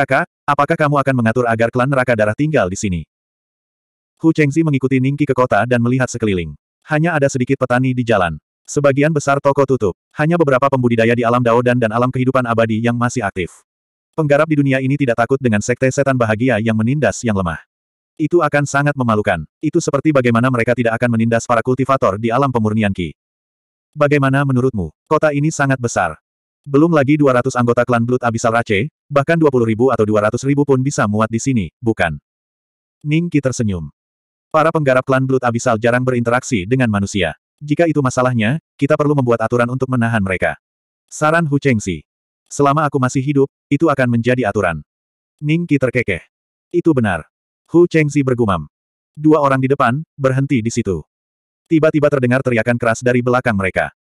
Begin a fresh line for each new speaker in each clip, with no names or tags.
Kakak, apakah kamu akan mengatur agar klan neraka darah tinggal di sini? Hu Chengzi mengikuti Ningki ke kota dan melihat sekeliling. Hanya ada sedikit petani di jalan. Sebagian besar toko tutup. Hanya beberapa pembudidaya di alam Daodan dan alam kehidupan abadi yang masih aktif. Penggarap di dunia ini tidak takut dengan sekte setan bahagia yang menindas yang lemah. Itu akan sangat memalukan. Itu seperti bagaimana mereka tidak akan menindas para kultivator di alam pemurnian Ki. Bagaimana menurutmu? Kota ini sangat besar. Belum lagi 200 anggota klan Blood Abyssal Rache, bahkan 20 ribu atau 200 ribu pun bisa muat di sini, bukan? Ning Qi tersenyum. Para penggarap klan Blood Abyssal jarang berinteraksi dengan manusia. Jika itu masalahnya, kita perlu membuat aturan untuk menahan mereka. Saran Hu Chengxi. Selama aku masih hidup, itu akan menjadi aturan. Ning Qi terkekeh. Itu benar. Hu Chengxi bergumam. Dua orang di depan, berhenti di situ. Tiba-tiba terdengar teriakan keras dari belakang mereka.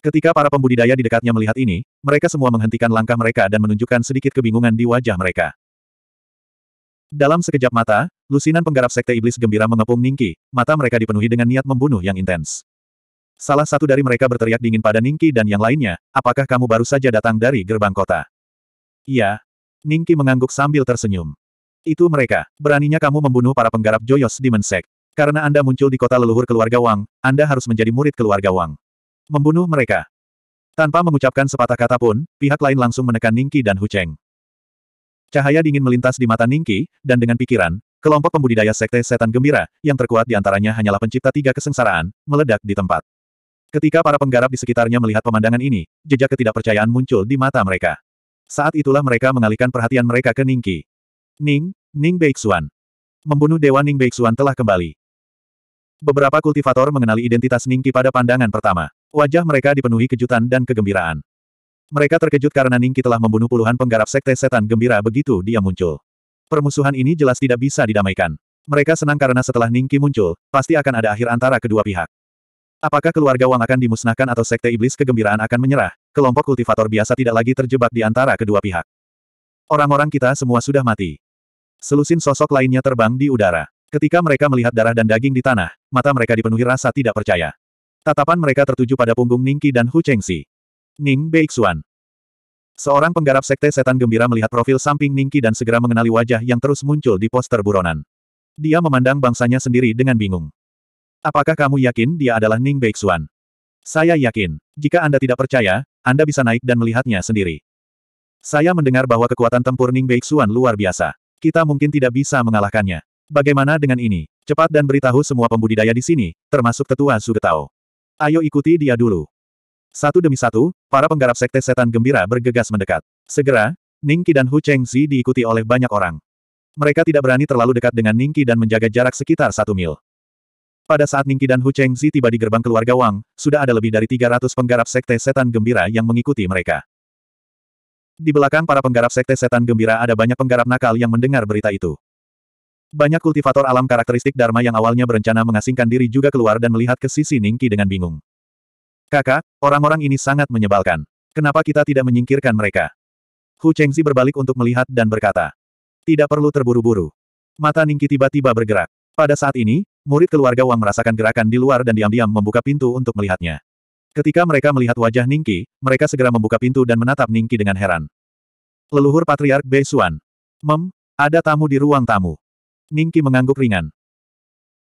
Ketika para pembudidaya di dekatnya melihat ini, mereka semua menghentikan langkah mereka dan menunjukkan sedikit kebingungan di wajah mereka. Dalam sekejap mata, lusinan penggarap sekte iblis gembira mengepung Ningki, mata mereka dipenuhi dengan niat membunuh yang intens. Salah satu dari mereka berteriak dingin pada Ningki dan yang lainnya, apakah kamu baru saja datang dari gerbang kota? Iya. Ningki mengangguk sambil tersenyum. Itu mereka, beraninya kamu membunuh para penggarap Joyos di Sect. Karena Anda muncul di kota leluhur keluarga Wang, Anda harus menjadi murid keluarga Wang. Membunuh mereka. Tanpa mengucapkan sepatah kata pun, pihak lain langsung menekan Ningki dan Hucheng. Cahaya dingin melintas di mata Ningki, dan dengan pikiran, kelompok pembudidaya sekte setan gembira, yang terkuat di antaranya hanyalah pencipta tiga kesengsaraan, meledak di tempat. Ketika para penggarap di sekitarnya melihat pemandangan ini, jejak ketidakpercayaan muncul di mata mereka. Saat itulah mereka mengalihkan perhatian mereka ke Ningki. Ning, Ning Beixuan. Membunuh Dewa Ning Beixuan telah kembali. Beberapa kultivator mengenali identitas Ningki pada pandangan pertama. Wajah mereka dipenuhi kejutan dan kegembiraan. Mereka terkejut karena Ningki telah membunuh puluhan penggarap sekte setan gembira begitu dia muncul. Permusuhan ini jelas tidak bisa didamaikan. Mereka senang karena setelah Ningki muncul, pasti akan ada akhir antara kedua pihak. Apakah keluarga Wang akan dimusnahkan atau sekte iblis kegembiraan akan menyerah? Kelompok kultivator biasa tidak lagi terjebak di antara kedua pihak. Orang-orang kita semua sudah mati. Selusin sosok lainnya terbang di udara. Ketika mereka melihat darah dan daging di tanah, mata mereka dipenuhi rasa tidak percaya. Tatapan mereka tertuju pada punggung Ningqi dan Hu Chengxi. Ning Beixuan. Seorang penggarap sekte setan gembira melihat profil samping Ningqi dan segera mengenali wajah yang terus muncul di poster buronan. Dia memandang bangsanya sendiri dengan bingung. Apakah kamu yakin dia adalah Ning Beixuan? Saya yakin. Jika Anda tidak percaya, Anda bisa naik dan melihatnya sendiri. Saya mendengar bahwa kekuatan tempur Ning Beixuan luar biasa. Kita mungkin tidak bisa mengalahkannya. Bagaimana dengan ini? Cepat dan beritahu semua pembudidaya di sini, termasuk tetua Sugetao. Ayo ikuti dia dulu. Satu demi satu, para penggarap sekte setan gembira bergegas mendekat. Segera, Ningki dan Hu Chengzi diikuti oleh banyak orang. Mereka tidak berani terlalu dekat dengan Ningki dan menjaga jarak sekitar satu mil. Pada saat Ningki dan Hu Chengzi tiba di gerbang keluarga Wang, sudah ada lebih dari 300 penggarap sekte setan gembira yang mengikuti mereka. Di belakang para penggarap sekte setan gembira ada banyak penggarap nakal yang mendengar berita itu. Banyak kultivator alam karakteristik Dharma yang awalnya berencana mengasingkan diri juga keluar dan melihat ke sisi Ningki dengan bingung. Kakak, orang-orang ini sangat menyebalkan. Kenapa kita tidak menyingkirkan mereka? Hu Chengzi berbalik untuk melihat dan berkata. Tidak perlu terburu-buru. Mata Ningki tiba-tiba bergerak. Pada saat ini, murid keluarga Wang merasakan gerakan di luar dan diam-diam membuka pintu untuk melihatnya. Ketika mereka melihat wajah Ningki, mereka segera membuka pintu dan menatap Ningki dengan heran. Leluhur Patriark Bei Xuan. Mem, ada tamu di ruang tamu. Ningki mengangguk ringan.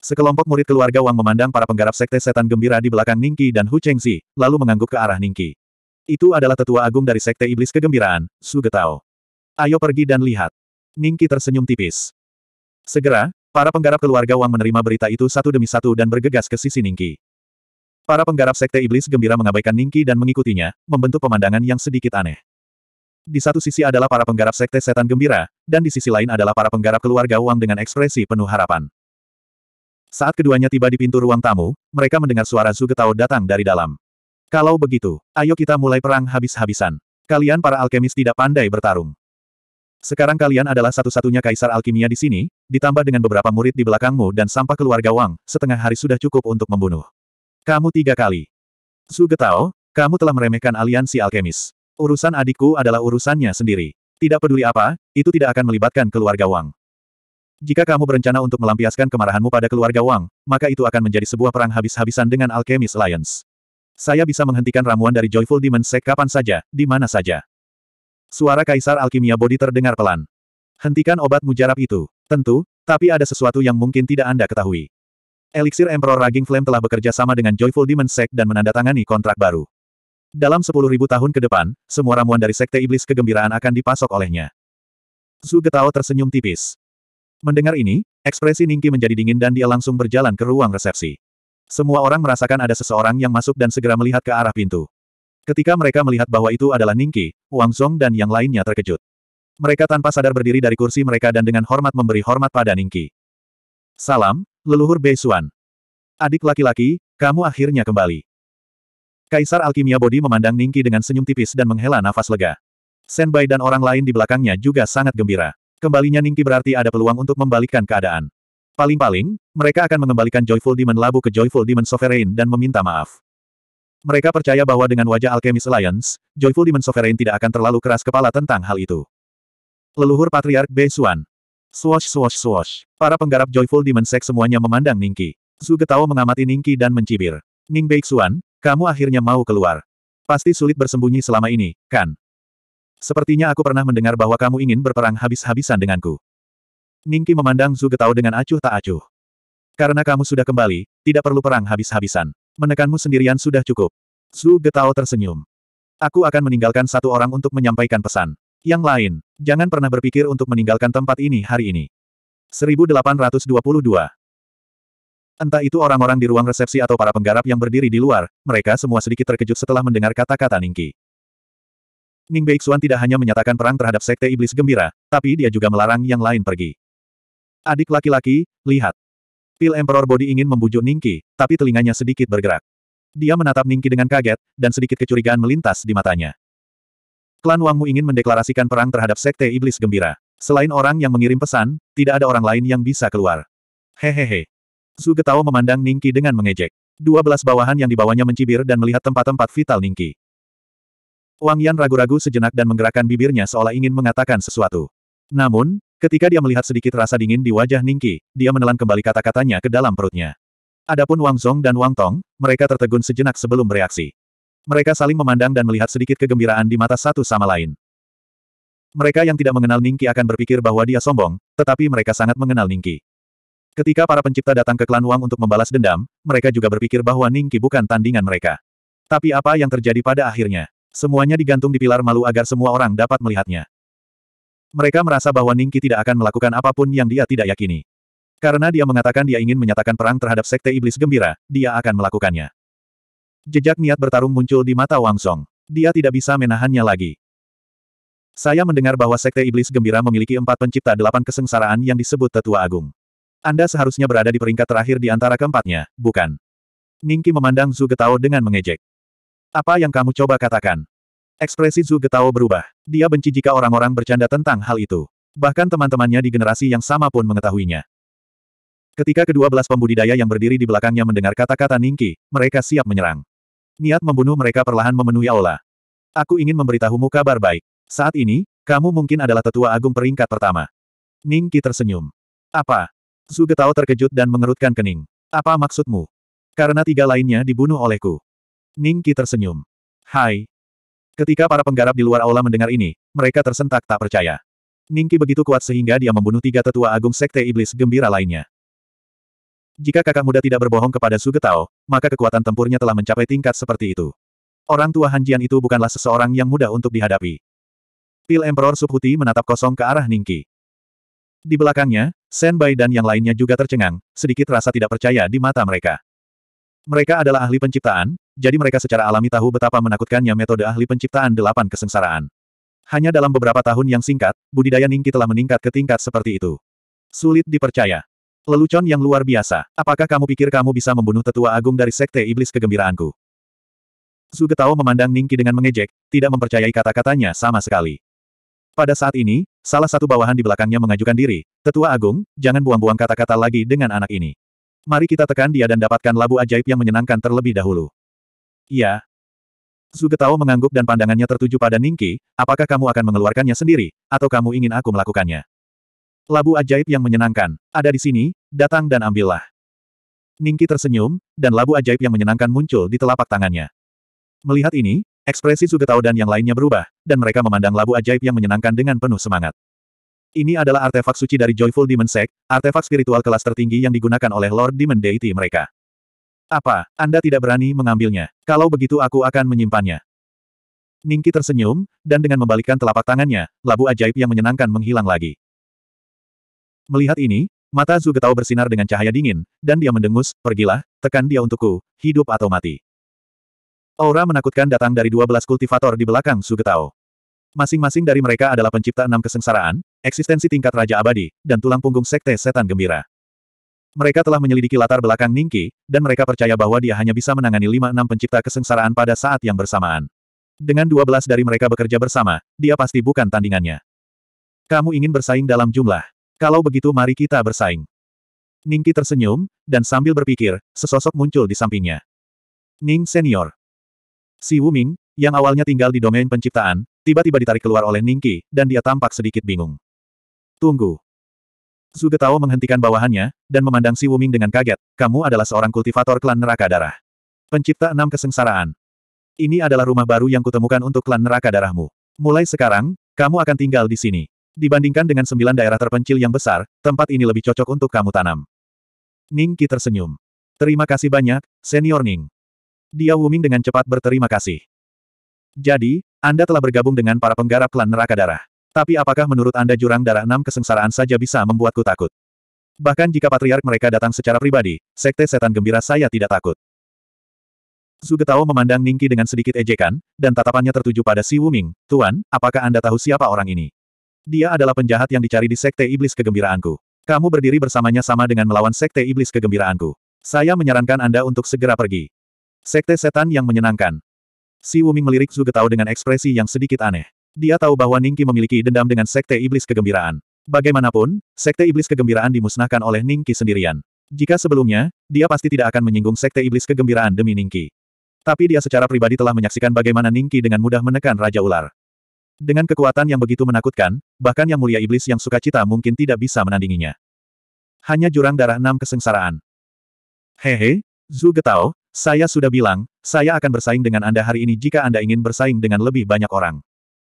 Sekelompok murid keluarga Wang memandang para penggarap sekte setan gembira di belakang Ningki dan Hu Chengzi, lalu mengangguk ke arah Ningki. Itu adalah tetua agung dari sekte iblis kegembiraan, Su Getao. Ayo pergi dan lihat. Ningki tersenyum tipis. Segera, para penggarap keluarga Wang menerima berita itu satu demi satu dan bergegas ke sisi Ningki. Para penggarap sekte iblis gembira mengabaikan Ningki dan mengikutinya, membentuk pemandangan yang sedikit aneh. Di satu sisi adalah para penggarap sekte setan gembira, dan di sisi lain adalah para penggarap keluarga Wang dengan ekspresi penuh harapan. Saat keduanya tiba di pintu ruang tamu, mereka mendengar suara Getao datang dari dalam. Kalau begitu, ayo kita mulai perang habis-habisan. Kalian para alkemis tidak pandai bertarung. Sekarang kalian adalah satu-satunya kaisar alkimia di sini, ditambah dengan beberapa murid di belakangmu dan sampah keluarga Wang, setengah hari sudah cukup untuk membunuh. Kamu tiga kali. Zhu Getao, kamu telah meremehkan aliansi alkemis. Urusan adikku adalah urusannya sendiri. Tidak peduli apa, itu tidak akan melibatkan keluarga Wang. Jika kamu berencana untuk melampiaskan kemarahanmu pada keluarga Wang, maka itu akan menjadi sebuah perang habis-habisan dengan Alchemist Alliance. Saya bisa menghentikan ramuan dari Joyful Demon Sect kapan saja, di mana saja. Suara Kaisar Alkimia Body terdengar pelan. Hentikan obat mujarab itu. Tentu, tapi ada sesuatu yang mungkin tidak Anda ketahui. Elixir Emperor Raging Flame telah bekerja sama dengan Joyful Demon Sect dan menandatangani kontrak baru. Dalam sepuluh ribu tahun ke depan, semua ramuan dari Sekte Iblis Kegembiraan akan dipasok olehnya. Zhu Getao tersenyum tipis. Mendengar ini, ekspresi Ningki menjadi dingin dan dia langsung berjalan ke ruang resepsi. Semua orang merasakan ada seseorang yang masuk dan segera melihat ke arah pintu. Ketika mereka melihat bahwa itu adalah Ningki, Wang Zhong dan yang lainnya terkejut. Mereka tanpa sadar berdiri dari kursi mereka dan dengan hormat memberi hormat pada Ningki. Salam, leluhur Bei Xuan. Adik laki-laki, kamu akhirnya kembali. Kaisar Alkimia Bodi memandang Ningki dengan senyum tipis dan menghela nafas lega. Senbai dan orang lain di belakangnya juga sangat gembira. Kembalinya Ningki berarti ada peluang untuk membalikkan keadaan. Paling-paling, mereka akan mengembalikan Joyful Demon Labu ke Joyful Demon Sovereign dan meminta maaf. Mereka percaya bahwa dengan wajah Alchemist Alliance, Joyful Demon Sovereign tidak akan terlalu keras kepala tentang hal itu. Leluhur Patriark Bei Suan. Swash swash swash. Para penggarap Joyful Demon Sek semuanya memandang Ningki. Zhu Getao mengamati Ningki dan mencibir. Ning Beixuan, kamu akhirnya mau keluar. Pasti sulit bersembunyi selama ini, kan? Sepertinya aku pernah mendengar bahwa kamu ingin berperang habis-habisan denganku. Ningki memandang Zhu Getao dengan acuh tak acuh. Karena kamu sudah kembali, tidak perlu perang habis-habisan. Menekanmu sendirian sudah cukup. Zhu Getao tersenyum. Aku akan meninggalkan satu orang untuk menyampaikan pesan. Yang lain, jangan pernah berpikir untuk meninggalkan tempat ini hari ini. 1822 Entah itu orang-orang di ruang resepsi atau para penggarap yang berdiri di luar, mereka semua sedikit terkejut setelah mendengar kata-kata Ningki. Ning Beixuan tidak hanya menyatakan perang terhadap Sekte Iblis Gembira, tapi dia juga melarang yang lain pergi. Adik laki-laki, lihat. Pil Emperor Body ingin membujuk Ningki, tapi telinganya sedikit bergerak. Dia menatap Ningki dengan kaget, dan sedikit kecurigaan melintas di matanya. Klan Wangmu ingin mendeklarasikan perang terhadap Sekte Iblis Gembira. Selain orang yang mengirim pesan, tidak ada orang lain yang bisa keluar. Hehehe. Su Getao memandang Ningki dengan mengejek. Dua belas bawahan yang dibawanya mencibir dan melihat tempat-tempat vital Ningki. Wang Yan ragu-ragu sejenak dan menggerakkan bibirnya seolah ingin mengatakan sesuatu. Namun, ketika dia melihat sedikit rasa dingin di wajah Ningki, dia menelan kembali kata-katanya ke dalam perutnya. Adapun Wang Zong dan Wang Tong, mereka tertegun sejenak sebelum bereaksi. Mereka saling memandang dan melihat sedikit kegembiraan di mata satu sama lain. Mereka yang tidak mengenal Ningki akan berpikir bahwa dia sombong, tetapi mereka sangat mengenal Ningki. Ketika para pencipta datang ke klan Wang untuk membalas dendam, mereka juga berpikir bahwa Ningki bukan tandingan mereka. Tapi apa yang terjadi pada akhirnya? Semuanya digantung di pilar malu agar semua orang dapat melihatnya. Mereka merasa bahwa Ningki tidak akan melakukan apapun yang dia tidak yakini. Karena dia mengatakan dia ingin menyatakan perang terhadap Sekte Iblis Gembira, dia akan melakukannya. Jejak niat bertarung muncul di mata Wang Song. Dia tidak bisa menahannya lagi. Saya mendengar bahwa Sekte Iblis Gembira memiliki empat pencipta delapan kesengsaraan yang disebut Tetua Agung. Anda seharusnya berada di peringkat terakhir di antara keempatnya, bukan? Ningki memandang Zhu Getao dengan mengejek. Apa yang kamu coba katakan? Ekspresi Zhu Getao berubah. Dia benci jika orang-orang bercanda tentang hal itu. Bahkan teman-temannya di generasi yang sama pun mengetahuinya. Ketika kedua belas pembudidaya yang berdiri di belakangnya mendengar kata-kata Ningki, mereka siap menyerang. Niat membunuh mereka perlahan memenuhi aula. Aku ingin memberitahumu kabar baik. Saat ini, kamu mungkin adalah tetua agung peringkat pertama. Ningki tersenyum. Apa? Su terkejut dan mengerutkan kening. Apa maksudmu? Karena tiga lainnya dibunuh olehku. Ning Qi tersenyum. Hai. Ketika para penggarap di luar aula mendengar ini, mereka tersentak tak percaya. Ning Qi begitu kuat sehingga dia membunuh tiga tetua agung sekte iblis gembira lainnya. Jika kakak muda tidak berbohong kepada Su maka kekuatan tempurnya telah mencapai tingkat seperti itu. Orang tua Hanjian itu bukanlah seseorang yang mudah untuk dihadapi. Pil Emperor Subhuti menatap kosong ke arah Ningki. Di belakangnya, Sen Bai dan yang lainnya juga tercengang, sedikit rasa tidak percaya di mata mereka. Mereka adalah ahli penciptaan, jadi mereka secara alami tahu betapa menakutkannya metode ahli penciptaan delapan kesengsaraan. Hanya dalam beberapa tahun yang singkat, budidaya Ningki telah meningkat ke tingkat seperti itu. Sulit dipercaya. Lelucon yang luar biasa. Apakah kamu pikir kamu bisa membunuh tetua agung dari sekte iblis kegembiraanku? Getao memandang Ningki dengan mengejek, tidak mempercayai kata-katanya sama sekali. Pada saat ini, Salah satu bawahan di belakangnya mengajukan diri, Tetua Agung, jangan buang-buang kata-kata lagi dengan anak ini. Mari kita tekan dia dan dapatkan labu ajaib yang menyenangkan terlebih dahulu. Ya. Iya. Getao mengangguk dan pandangannya tertuju pada Ningki, apakah kamu akan mengeluarkannya sendiri, atau kamu ingin aku melakukannya? Labu ajaib yang menyenangkan, ada di sini, datang dan ambillah. Ningki tersenyum, dan labu ajaib yang menyenangkan muncul di telapak tangannya. Melihat ini, Ekspresi Sugetao dan yang lainnya berubah, dan mereka memandang labu ajaib yang menyenangkan dengan penuh semangat. Ini adalah artefak suci dari Joyful Demon Sect, artefak spiritual kelas tertinggi yang digunakan oleh Lord Demon Deity mereka. Apa, Anda tidak berani mengambilnya? Kalau begitu aku akan menyimpannya. Ningki tersenyum, dan dengan membalikkan telapak tangannya, labu ajaib yang menyenangkan menghilang lagi. Melihat ini, mata Zugetao bersinar dengan cahaya dingin, dan dia mendengus, pergilah, tekan dia untukku, hidup atau mati. Aura menakutkan datang dari dua belas kultivator di belakang Sugetao. Masing-masing dari mereka adalah pencipta enam kesengsaraan, eksistensi tingkat Raja Abadi, dan tulang punggung Sekte Setan Gembira. Mereka telah menyelidiki latar belakang Ningki, dan mereka percaya bahwa dia hanya bisa menangani lima enam pencipta kesengsaraan pada saat yang bersamaan. Dengan dua belas dari mereka bekerja bersama, dia pasti bukan tandingannya. Kamu ingin bersaing dalam jumlah. Kalau begitu mari kita bersaing. Ningki tersenyum, dan sambil berpikir, sesosok muncul di sampingnya. Ning Senior, Si Wuming, yang awalnya tinggal di domain penciptaan, tiba-tiba ditarik keluar oleh Ningki, dan dia tampak sedikit bingung. Tunggu. Zhu Getao menghentikan bawahannya, dan memandang si Wuming dengan kaget, kamu adalah seorang kultivator klan neraka darah. Pencipta enam kesengsaraan. Ini adalah rumah baru yang kutemukan untuk klan neraka darahmu. Mulai sekarang, kamu akan tinggal di sini. Dibandingkan dengan sembilan daerah terpencil yang besar, tempat ini lebih cocok untuk kamu tanam. Ning Qi tersenyum. Terima kasih banyak, Senior Ning. Dia Wuming dengan cepat berterima kasih. Jadi, Anda telah bergabung dengan para penggarap klan neraka darah. Tapi apakah menurut Anda jurang darah enam kesengsaraan saja bisa membuatku takut? Bahkan jika patriark mereka datang secara pribadi, sekte setan gembira saya tidak takut. Zugetao memandang Ningki dengan sedikit ejekan, dan tatapannya tertuju pada Si Wuming, Tuan, apakah Anda tahu siapa orang ini? Dia adalah penjahat yang dicari di Sekte Iblis Kegembiraanku. Kamu berdiri bersamanya sama dengan melawan Sekte Iblis Kegembiraanku. Saya menyarankan Anda untuk segera pergi. Sekte setan yang menyenangkan. Si Wuming melirik Tao dengan ekspresi yang sedikit aneh. Dia tahu bahwa Ningki memiliki dendam dengan Sekte Iblis Kegembiraan. Bagaimanapun, Sekte Iblis Kegembiraan dimusnahkan oleh Ningki sendirian. Jika sebelumnya, dia pasti tidak akan menyinggung Sekte Iblis Kegembiraan demi Ningki. Tapi dia secara pribadi telah menyaksikan bagaimana Ningki dengan mudah menekan Raja Ular. Dengan kekuatan yang begitu menakutkan, bahkan yang mulia iblis yang sukacita mungkin tidak bisa menandinginya. Hanya jurang darah enam kesengsaraan. Hehe, Zhu Getao, saya sudah bilang, saya akan bersaing dengan Anda hari ini jika Anda ingin bersaing dengan lebih banyak orang.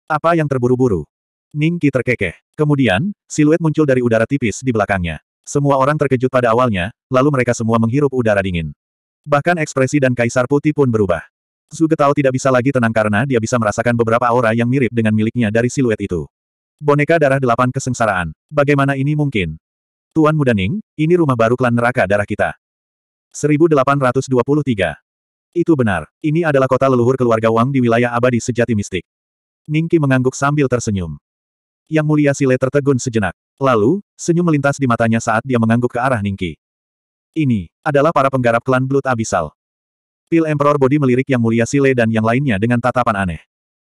Apa yang terburu-buru? Ningki terkekeh. Kemudian, siluet muncul dari udara tipis di belakangnya. Semua orang terkejut pada awalnya, lalu mereka semua menghirup udara dingin. Bahkan ekspresi dan kaisar putih pun berubah. Su Getao tidak bisa lagi tenang karena dia bisa merasakan beberapa aura yang mirip dengan miliknya dari siluet itu. Boneka darah delapan kesengsaraan. Bagaimana ini mungkin? Tuan Muda Ning, ini rumah baru klan neraka darah kita. 1823. Itu benar. Ini adalah kota leluhur keluarga Wang di wilayah abadi sejati mistik. Ningki mengangguk sambil tersenyum. Yang mulia Sile tertegun sejenak. Lalu, senyum melintas di matanya saat dia mengangguk ke arah Ningki. Ini adalah para penggarap klan Blood Abyssal. Pil Emperor Bodi melirik Yang Mulia Sile dan yang lainnya dengan tatapan aneh.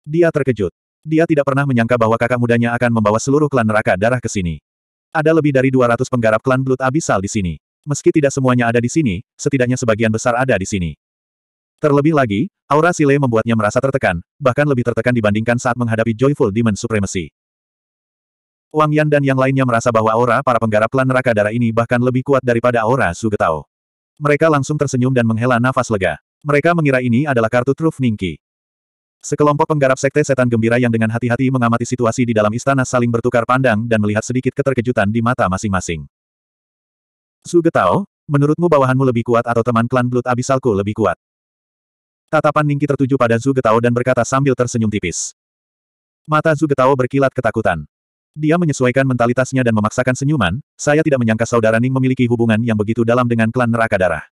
Dia terkejut. Dia tidak pernah menyangka bahwa kakak mudanya akan membawa seluruh klan neraka darah ke sini. Ada lebih dari 200 penggarap klan Blood Abyssal di sini meski tidak semuanya ada di sini, setidaknya sebagian besar ada di sini. Terlebih lagi, aura Sile membuatnya merasa tertekan, bahkan lebih tertekan dibandingkan saat menghadapi Joyful Demon Supremacy. Wang Yan dan yang lainnya merasa bahwa aura para penggarap klan neraka darah ini bahkan lebih kuat daripada aura Sugetao. Mereka langsung tersenyum dan menghela nafas lega. Mereka mengira ini adalah kartu truf Ningki. Sekelompok penggarap sekte setan gembira yang dengan hati-hati mengamati situasi di dalam istana saling bertukar pandang dan melihat sedikit keterkejutan di mata masing-masing. Su Getao, menurutmu bawahanmu lebih kuat atau teman klan Blood Abisalku lebih kuat? Tatapan Ningki tertuju pada Zu Getao dan berkata sambil tersenyum tipis. Mata Zu Getao berkilat ketakutan. Dia menyesuaikan mentalitasnya dan memaksakan senyuman, saya tidak menyangka saudara Ning memiliki hubungan yang begitu dalam dengan klan neraka darah.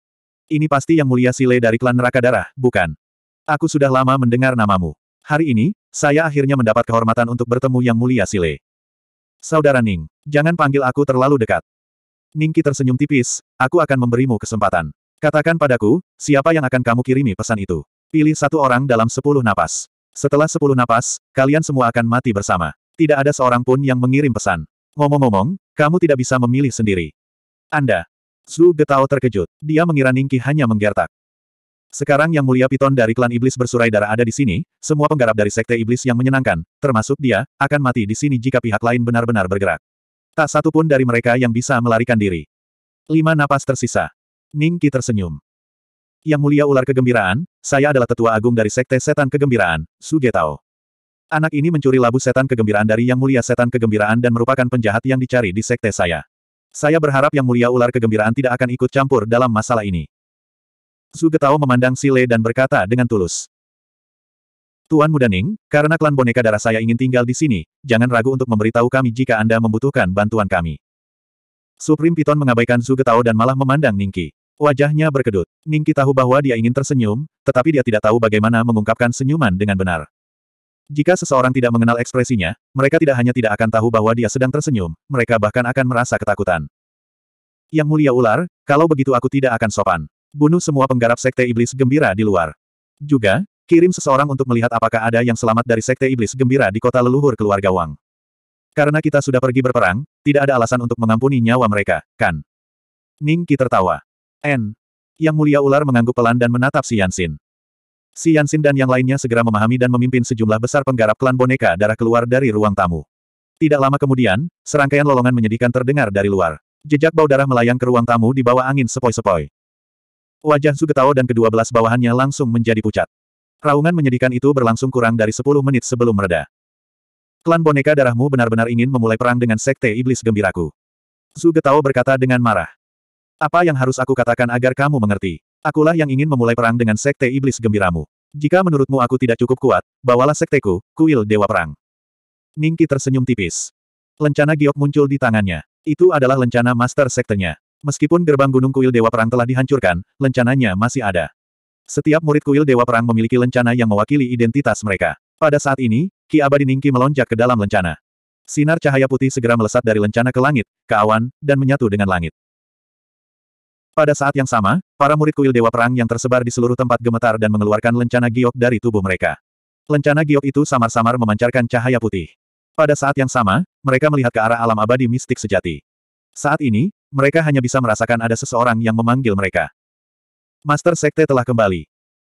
Ini pasti yang mulia Sile dari klan neraka darah, bukan? Aku sudah lama mendengar namamu. Hari ini, saya akhirnya mendapat kehormatan untuk bertemu yang mulia Sile. Saudara Ning, jangan panggil aku terlalu dekat. Ningki tersenyum tipis, aku akan memberimu kesempatan. Katakan padaku, siapa yang akan kamu kirimi pesan itu? Pilih satu orang dalam sepuluh napas. Setelah sepuluh napas, kalian semua akan mati bersama. Tidak ada seorang pun yang mengirim pesan. Ngomong-ngomong, kamu tidak bisa memilih sendiri. Anda. Zhu Getao terkejut. Dia mengira Ningki hanya menggertak. Sekarang yang mulia piton dari klan iblis bersurai darah ada di sini, semua penggarap dari sekte iblis yang menyenangkan, termasuk dia, akan mati di sini jika pihak lain benar-benar bergerak. Tak satu pun dari mereka yang bisa melarikan diri. Lima napas tersisa. Ning Qi tersenyum. Yang mulia ular kegembiraan, saya adalah tetua agung dari sekte setan kegembiraan, Su Getao. Anak ini mencuri labu setan kegembiraan dari yang mulia setan kegembiraan dan merupakan penjahat yang dicari di sekte saya. Saya berharap yang mulia ular kegembiraan tidak akan ikut campur dalam masalah ini. Su Getao memandang Sile dan berkata dengan tulus. Tuan Muda Ning, karena klan boneka darah saya ingin tinggal di sini, jangan ragu untuk memberitahu kami jika Anda membutuhkan bantuan kami. Supreme Piton mengabaikan Tao dan malah memandang Ningki. Wajahnya berkedut. Ningki tahu bahwa dia ingin tersenyum, tetapi dia tidak tahu bagaimana mengungkapkan senyuman dengan benar. Jika seseorang tidak mengenal ekspresinya, mereka tidak hanya tidak akan tahu bahwa dia sedang tersenyum, mereka bahkan akan merasa ketakutan. Yang mulia ular, kalau begitu aku tidak akan sopan. Bunuh semua penggarap sekte iblis gembira di luar. Juga, Kirim seseorang untuk melihat apakah ada yang selamat dari Sekte Iblis Gembira di kota leluhur keluarga Wang. Karena kita sudah pergi berperang, tidak ada alasan untuk mengampuni nyawa mereka, kan? Ning Qi tertawa. N. Yang mulia ular mengangguk pelan dan menatap si Yansin. Si Yansin dan yang lainnya segera memahami dan memimpin sejumlah besar penggarap klan boneka darah keluar dari ruang tamu. Tidak lama kemudian, serangkaian lolongan menyedihkan terdengar dari luar. Jejak bau darah melayang ke ruang tamu di bawah angin sepoi-sepoi. Wajah Sugetao dan kedua belas bawahannya langsung menjadi pucat. Raungan menyedihkan itu berlangsung kurang dari 10 menit sebelum mereda. Klan boneka darahmu benar-benar ingin memulai perang dengan sekte iblis gembiraku. Su Getao berkata dengan marah. Apa yang harus aku katakan agar kamu mengerti? Akulah yang ingin memulai perang dengan sekte iblis gembiramu. Jika menurutmu aku tidak cukup kuat, bawalah sekteku, kuil dewa perang. Ningki tersenyum tipis. Lencana giok muncul di tangannya. Itu adalah lencana master sektenya. Meskipun gerbang gunung kuil dewa perang telah dihancurkan, lencananya masih ada. Setiap murid kuil Dewa Perang memiliki lencana yang mewakili identitas mereka. Pada saat ini, Ki Abadi Ningki melonjak ke dalam lencana. Sinar cahaya putih segera melesat dari lencana ke langit, ke awan, dan menyatu dengan langit. Pada saat yang sama, para murid kuil Dewa Perang yang tersebar di seluruh tempat gemetar dan mengeluarkan lencana giok dari tubuh mereka. Lencana giok itu samar-samar memancarkan cahaya putih. Pada saat yang sama, mereka melihat ke arah alam abadi mistik sejati. Saat ini, mereka hanya bisa merasakan ada seseorang yang memanggil mereka. Master Sekte telah kembali.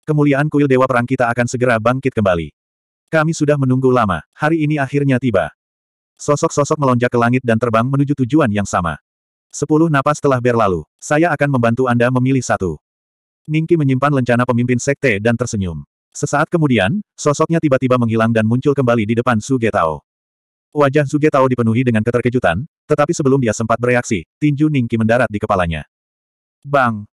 Kemuliaan kuil Dewa Perang kita akan segera bangkit kembali. Kami sudah menunggu lama, hari ini akhirnya tiba. Sosok-sosok melonjak ke langit dan terbang menuju tujuan yang sama. Sepuluh napas telah berlalu, saya akan membantu Anda memilih satu. Ningki menyimpan lencana pemimpin sekte dan tersenyum. Sesaat kemudian, sosoknya tiba-tiba menghilang dan muncul kembali di depan Sugetao. Wajah Sugetao dipenuhi dengan keterkejutan, tetapi sebelum dia sempat bereaksi, tinju Ningki mendarat di kepalanya. Bang!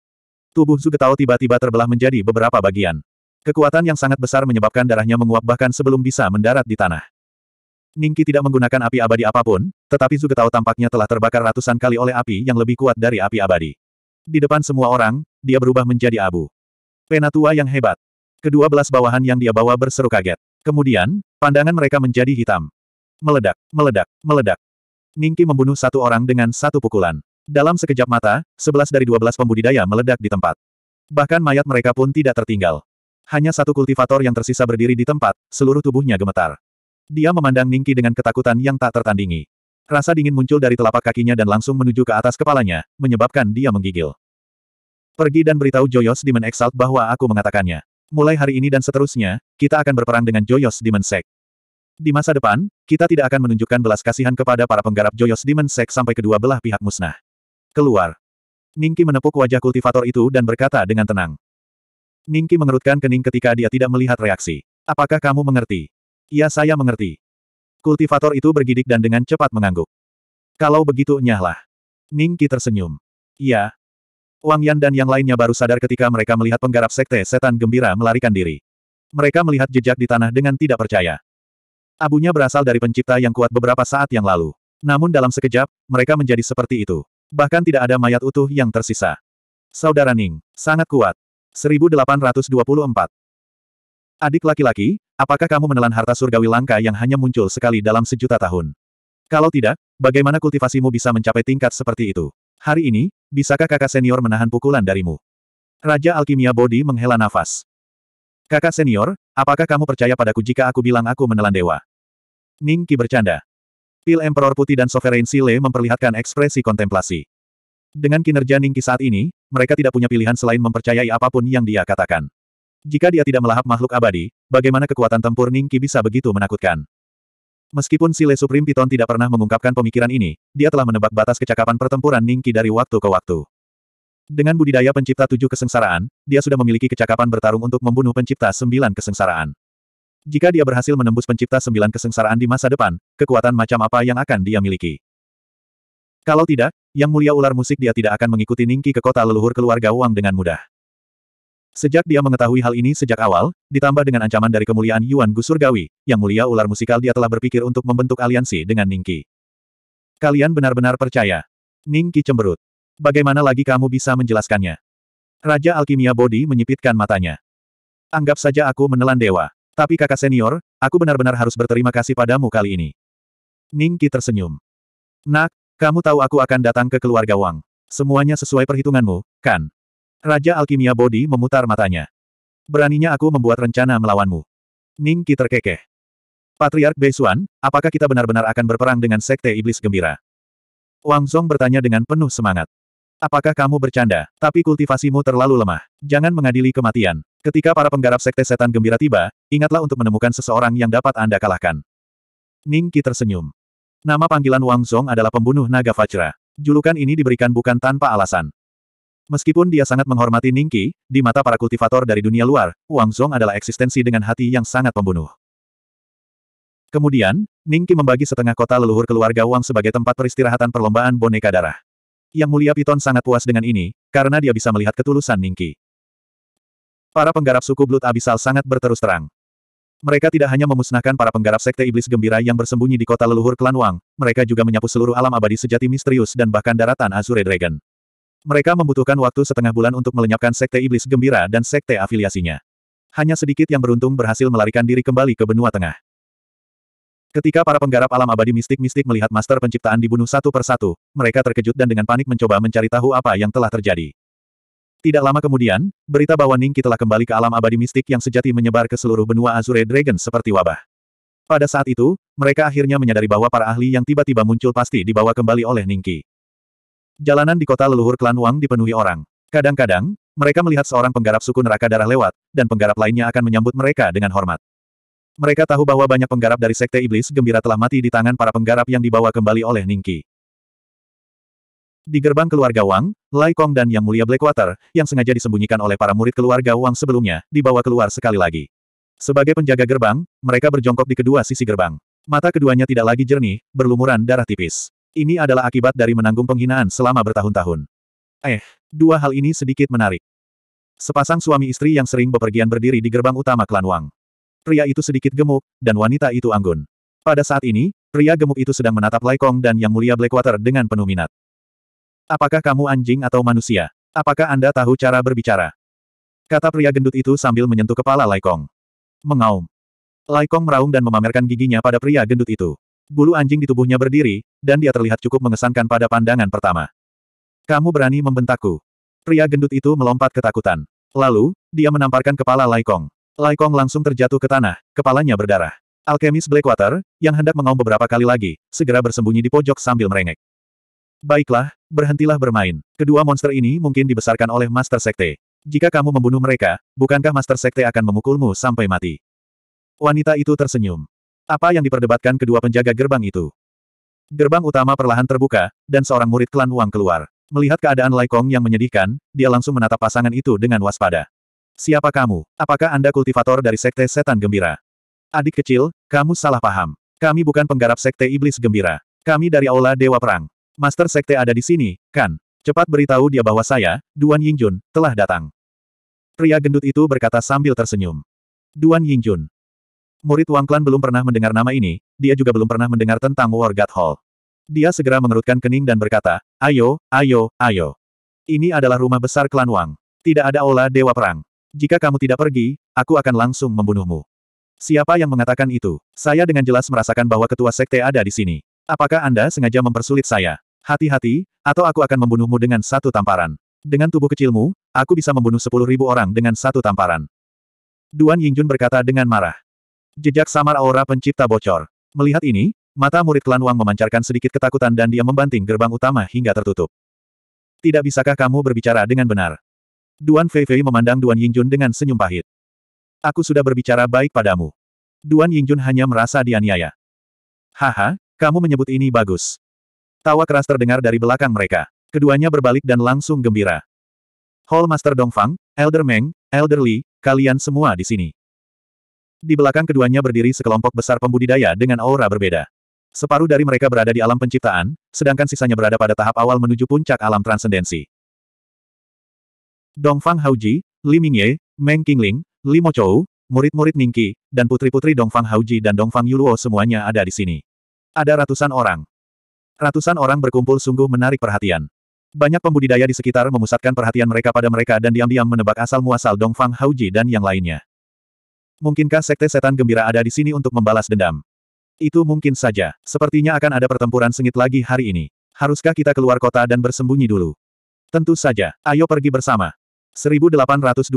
Tubuh Zugetao tiba-tiba terbelah menjadi beberapa bagian. Kekuatan yang sangat besar menyebabkan darahnya menguap bahkan sebelum bisa mendarat di tanah. Ningki tidak menggunakan api abadi apapun, tetapi Zugetao tampaknya telah terbakar ratusan kali oleh api yang lebih kuat dari api abadi. Di depan semua orang, dia berubah menjadi abu. Penatua yang hebat. Kedua belas bawahan yang dia bawa berseru kaget. Kemudian, pandangan mereka menjadi hitam. Meledak, meledak, meledak. Ningki membunuh satu orang dengan satu pukulan. Dalam sekejap mata, sebelas dari dua belas pembudidaya meledak di tempat. Bahkan mayat mereka pun tidak tertinggal. Hanya satu kultivator yang tersisa berdiri di tempat, seluruh tubuhnya gemetar. Dia memandang Ningki dengan ketakutan yang tak tertandingi. Rasa dingin muncul dari telapak kakinya dan langsung menuju ke atas kepalanya, menyebabkan dia menggigil. Pergi dan beritahu Joyos Demon Exalt bahwa aku mengatakannya. Mulai hari ini dan seterusnya, kita akan berperang dengan Joyos Demon Sect. Di masa depan, kita tidak akan menunjukkan belas kasihan kepada para penggarap Joyos Demon Sect sampai kedua belah pihak musnah. Keluar. Ningki menepuk wajah kultivator itu dan berkata dengan tenang. Ningki mengerutkan kening ketika dia tidak melihat reaksi. Apakah kamu mengerti? Ya saya mengerti. Kultivator itu bergidik dan dengan cepat mengangguk. Kalau begitu nyahlah. Ningki tersenyum. Iya. Wang Yan dan yang lainnya baru sadar ketika mereka melihat penggarap sekte setan gembira melarikan diri. Mereka melihat jejak di tanah dengan tidak percaya. Abunya berasal dari pencipta yang kuat beberapa saat yang lalu. Namun dalam sekejap, mereka menjadi seperti itu. Bahkan tidak ada mayat utuh yang tersisa. Saudara Ning, sangat kuat. 1824. Adik laki-laki, apakah kamu menelan harta surgawi langka yang hanya muncul sekali dalam sejuta tahun? Kalau tidak, bagaimana kultivasimu bisa mencapai tingkat seperti itu? Hari ini, bisakah kakak senior menahan pukulan darimu? Raja Alkimia Bodhi menghela nafas. Kakak senior, apakah kamu percaya padaku jika aku bilang aku menelan dewa? Ning Ningki bercanda. Pil Emperor Putih dan Sovereign Sile memperlihatkan ekspresi kontemplasi. Dengan kinerja Ningki saat ini, mereka tidak punya pilihan selain mempercayai apapun yang dia katakan. Jika dia tidak melahap makhluk abadi, bagaimana kekuatan tempur Ningki bisa begitu menakutkan? Meskipun Sile Supreme Piton tidak pernah mengungkapkan pemikiran ini, dia telah menebak batas kecakapan pertempuran Ningki dari waktu ke waktu. Dengan budidaya pencipta tujuh kesengsaraan, dia sudah memiliki kecakapan bertarung untuk membunuh pencipta sembilan kesengsaraan. Jika dia berhasil menembus pencipta sembilan kesengsaraan di masa depan, kekuatan macam apa yang akan dia miliki? Kalau tidak, yang mulia ular musik dia tidak akan mengikuti Ningki ke kota leluhur keluarga Wang dengan mudah. Sejak dia mengetahui hal ini sejak awal, ditambah dengan ancaman dari kemuliaan Yuan Gu Surgawi, yang mulia ular musikal dia telah berpikir untuk membentuk aliansi dengan Ningki. Kalian benar-benar percaya. Ningki cemberut. Bagaimana lagi kamu bisa menjelaskannya? Raja Alkimia Bodhi menyipitkan matanya. Anggap saja aku menelan dewa. Tapi kakak senior, aku benar-benar harus berterima kasih padamu kali ini. Ningki tersenyum. Nak, kamu tahu aku akan datang ke keluarga Wang. Semuanya sesuai perhitunganmu, kan? Raja Alkimia Bodi memutar matanya. Beraninya aku membuat rencana melawanmu. Ningki terkekeh. Patriark Beisuan, apakah kita benar-benar akan berperang dengan Sekte Iblis Gembira? Wang Zong bertanya dengan penuh semangat. Apakah kamu bercanda, tapi kultivasimu terlalu lemah? Jangan mengadili kematian. Ketika para penggarap sekte setan gembira tiba, ingatlah untuk menemukan seseorang yang dapat Anda kalahkan. Ning Qi tersenyum. Nama panggilan Wang Zhong adalah pembunuh naga fajra. Julukan ini diberikan bukan tanpa alasan. Meskipun dia sangat menghormati Ning Qi, di mata para kultivator dari dunia luar, Wang Zhong adalah eksistensi dengan hati yang sangat pembunuh. Kemudian, Ning Qi membagi setengah kota leluhur keluarga Wang sebagai tempat peristirahatan perlombaan boneka darah. Yang mulia Piton sangat puas dengan ini, karena dia bisa melihat ketulusan Ning Qi. Para penggarap suku Blood abyssal sangat berterus terang. Mereka tidak hanya memusnahkan para penggarap sekte iblis gembira yang bersembunyi di kota leluhur klan Wang, mereka juga menyapu seluruh alam abadi sejati misterius dan bahkan daratan Azure Dragon. Mereka membutuhkan waktu setengah bulan untuk melenyapkan sekte iblis gembira dan sekte afiliasinya. Hanya sedikit yang beruntung berhasil melarikan diri kembali ke benua tengah. Ketika para penggarap alam abadi mistik-mistik melihat master penciptaan dibunuh satu persatu, mereka terkejut dan dengan panik mencoba mencari tahu apa yang telah terjadi. Tidak lama kemudian, berita bahwa Ningki telah kembali ke alam abadi mistik yang sejati menyebar ke seluruh benua Azure Dragon seperti wabah. Pada saat itu, mereka akhirnya menyadari bahwa para ahli yang tiba-tiba muncul pasti dibawa kembali oleh Ningki. Jalanan di kota leluhur klan Wang dipenuhi orang. Kadang-kadang, mereka melihat seorang penggarap suku neraka darah lewat, dan penggarap lainnya akan menyambut mereka dengan hormat. Mereka tahu bahwa banyak penggarap dari Sekte Iblis gembira telah mati di tangan para penggarap yang dibawa kembali oleh Ningki. Di gerbang keluarga Wang, Lai Kong dan Yang Mulia Blackwater, yang sengaja disembunyikan oleh para murid keluarga Wang sebelumnya, dibawa keluar sekali lagi. Sebagai penjaga gerbang, mereka berjongkok di kedua sisi gerbang. Mata keduanya tidak lagi jernih, berlumuran darah tipis. Ini adalah akibat dari menanggung penghinaan selama bertahun-tahun. Eh, dua hal ini sedikit menarik. Sepasang suami istri yang sering bepergian berdiri di gerbang utama klan Wang. Pria itu sedikit gemuk, dan wanita itu anggun. Pada saat ini, pria gemuk itu sedang menatap Lai Kong dan Yang Mulia Blackwater dengan penuh minat. Apakah kamu anjing atau manusia? Apakah Anda tahu cara berbicara? Kata pria gendut itu sambil menyentuh kepala Laikong. Mengaum. Laikong meraung dan memamerkan giginya pada pria gendut itu. Bulu anjing di tubuhnya berdiri, dan dia terlihat cukup mengesankan pada pandangan pertama. Kamu berani membentakku. Pria gendut itu melompat ketakutan. Lalu, dia menamparkan kepala Laikong. Laikong langsung terjatuh ke tanah, kepalanya berdarah. Alkemis Blackwater, yang hendak mengaum beberapa kali lagi, segera bersembunyi di pojok sambil merengek. Baiklah, berhentilah bermain. Kedua monster ini mungkin dibesarkan oleh Master Sekte. Jika kamu membunuh mereka, bukankah Master Sekte akan memukulmu sampai mati? Wanita itu tersenyum. Apa yang diperdebatkan kedua penjaga gerbang itu? Gerbang utama perlahan terbuka, dan seorang murid klan Wang keluar. Melihat keadaan Kong yang menyedihkan, dia langsung menatap pasangan itu dengan waspada. Siapa kamu? Apakah Anda kultivator dari Sekte Setan Gembira? Adik kecil, kamu salah paham. Kami bukan penggarap Sekte Iblis Gembira. Kami dari Aula Dewa Perang. Master Sekte ada di sini, kan? Cepat beritahu dia bahwa saya, Duan Yingjun, telah datang. Pria gendut itu berkata sambil tersenyum. Duan Yingjun. Murid Wang Klan belum pernah mendengar nama ini, dia juga belum pernah mendengar tentang War God Hall. Dia segera mengerutkan kening dan berkata, ayo, ayo, ayo. Ini adalah rumah besar klan Wang. Tidak ada olah Dewa Perang. Jika kamu tidak pergi, aku akan langsung membunuhmu. Siapa yang mengatakan itu? Saya dengan jelas merasakan bahwa ketua sekte ada di sini. Apakah Anda sengaja mempersulit saya? Hati-hati, atau aku akan membunuhmu dengan satu tamparan. Dengan tubuh kecilmu, aku bisa membunuh sepuluh ribu orang dengan satu tamparan. Duan Yingjun berkata dengan marah. Jejak samar aura pencipta bocor. Melihat ini, mata murid klan Wang memancarkan sedikit ketakutan dan dia membanting gerbang utama hingga tertutup. Tidak bisakah kamu berbicara dengan benar? Duan Feifei memandang Duan Yingjun dengan senyum pahit. Aku sudah berbicara baik padamu. Duan Yingjun hanya merasa dianiaya. Haha, kamu menyebut ini bagus. Tawa keras terdengar dari belakang mereka. Keduanya berbalik dan langsung gembira. Hall Master Dongfang, Elder Meng, Elder Li, kalian semua di sini. Di belakang keduanya berdiri sekelompok besar pembudidaya dengan aura berbeda. Separuh dari mereka berada di alam penciptaan, sedangkan sisanya berada pada tahap awal menuju puncak alam transendensi. Dongfang Haoji, Li Mingye, Meng Qingling, Li Mochou, murid-murid Ningqi, dan putri-putri Dongfang Haoji dan Dongfang Yuluo semuanya ada di sini. Ada ratusan orang. Ratusan orang berkumpul sungguh menarik perhatian. Banyak pembudidaya di sekitar memusatkan perhatian mereka pada mereka dan diam-diam menebak asal-muasal Dongfang Hauji dan yang lainnya. Mungkinkah sekte setan gembira ada di sini untuk membalas dendam? Itu mungkin saja. Sepertinya akan ada pertempuran sengit lagi hari ini. Haruskah kita keluar kota dan bersembunyi dulu? Tentu saja. Ayo pergi bersama. 1825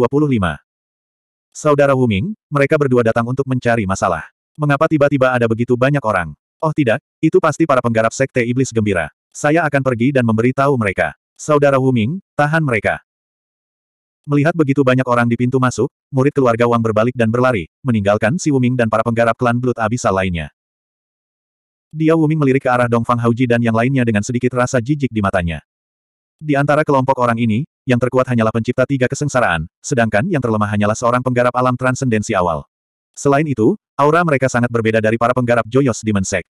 Saudara Wuming, mereka berdua datang untuk mencari masalah. Mengapa tiba-tiba ada begitu banyak orang? Oh tidak, itu pasti para penggarap sekte iblis gembira. Saya akan pergi dan memberitahu mereka. Saudara Wu Ming, tahan mereka. Melihat begitu banyak orang di pintu masuk, murid keluarga Wang berbalik dan berlari, meninggalkan si Wu Ming dan para penggarap klan Blood Abisa lainnya. Dia Wu Ming melirik ke arah Dongfang Hauji dan yang lainnya dengan sedikit rasa jijik di matanya. Di antara kelompok orang ini, yang terkuat hanyalah pencipta tiga kesengsaraan, sedangkan yang terlemah hanyalah seorang penggarap alam transendensi awal. Selain itu, aura mereka sangat berbeda dari para penggarap Joyos Demon Sect.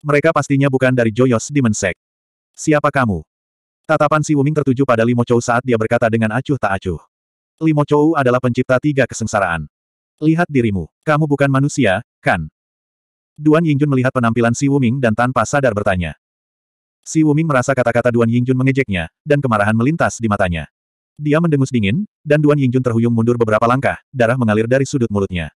Mereka pastinya bukan dari Joyos Demon Sect. Siapa kamu? Tatapan si Wuming tertuju pada Limo Chou saat dia berkata dengan acuh tak acuh. Limo Chou adalah pencipta tiga kesengsaraan. Lihat dirimu, kamu bukan manusia, kan? Duan Yingjun melihat penampilan si Wuming dan tanpa sadar bertanya. Si Wuming merasa kata-kata Duan Yingjun mengejeknya, dan kemarahan melintas di matanya. Dia mendengus dingin, dan Duan Yingjun terhuyung mundur beberapa langkah, darah mengalir dari sudut mulutnya.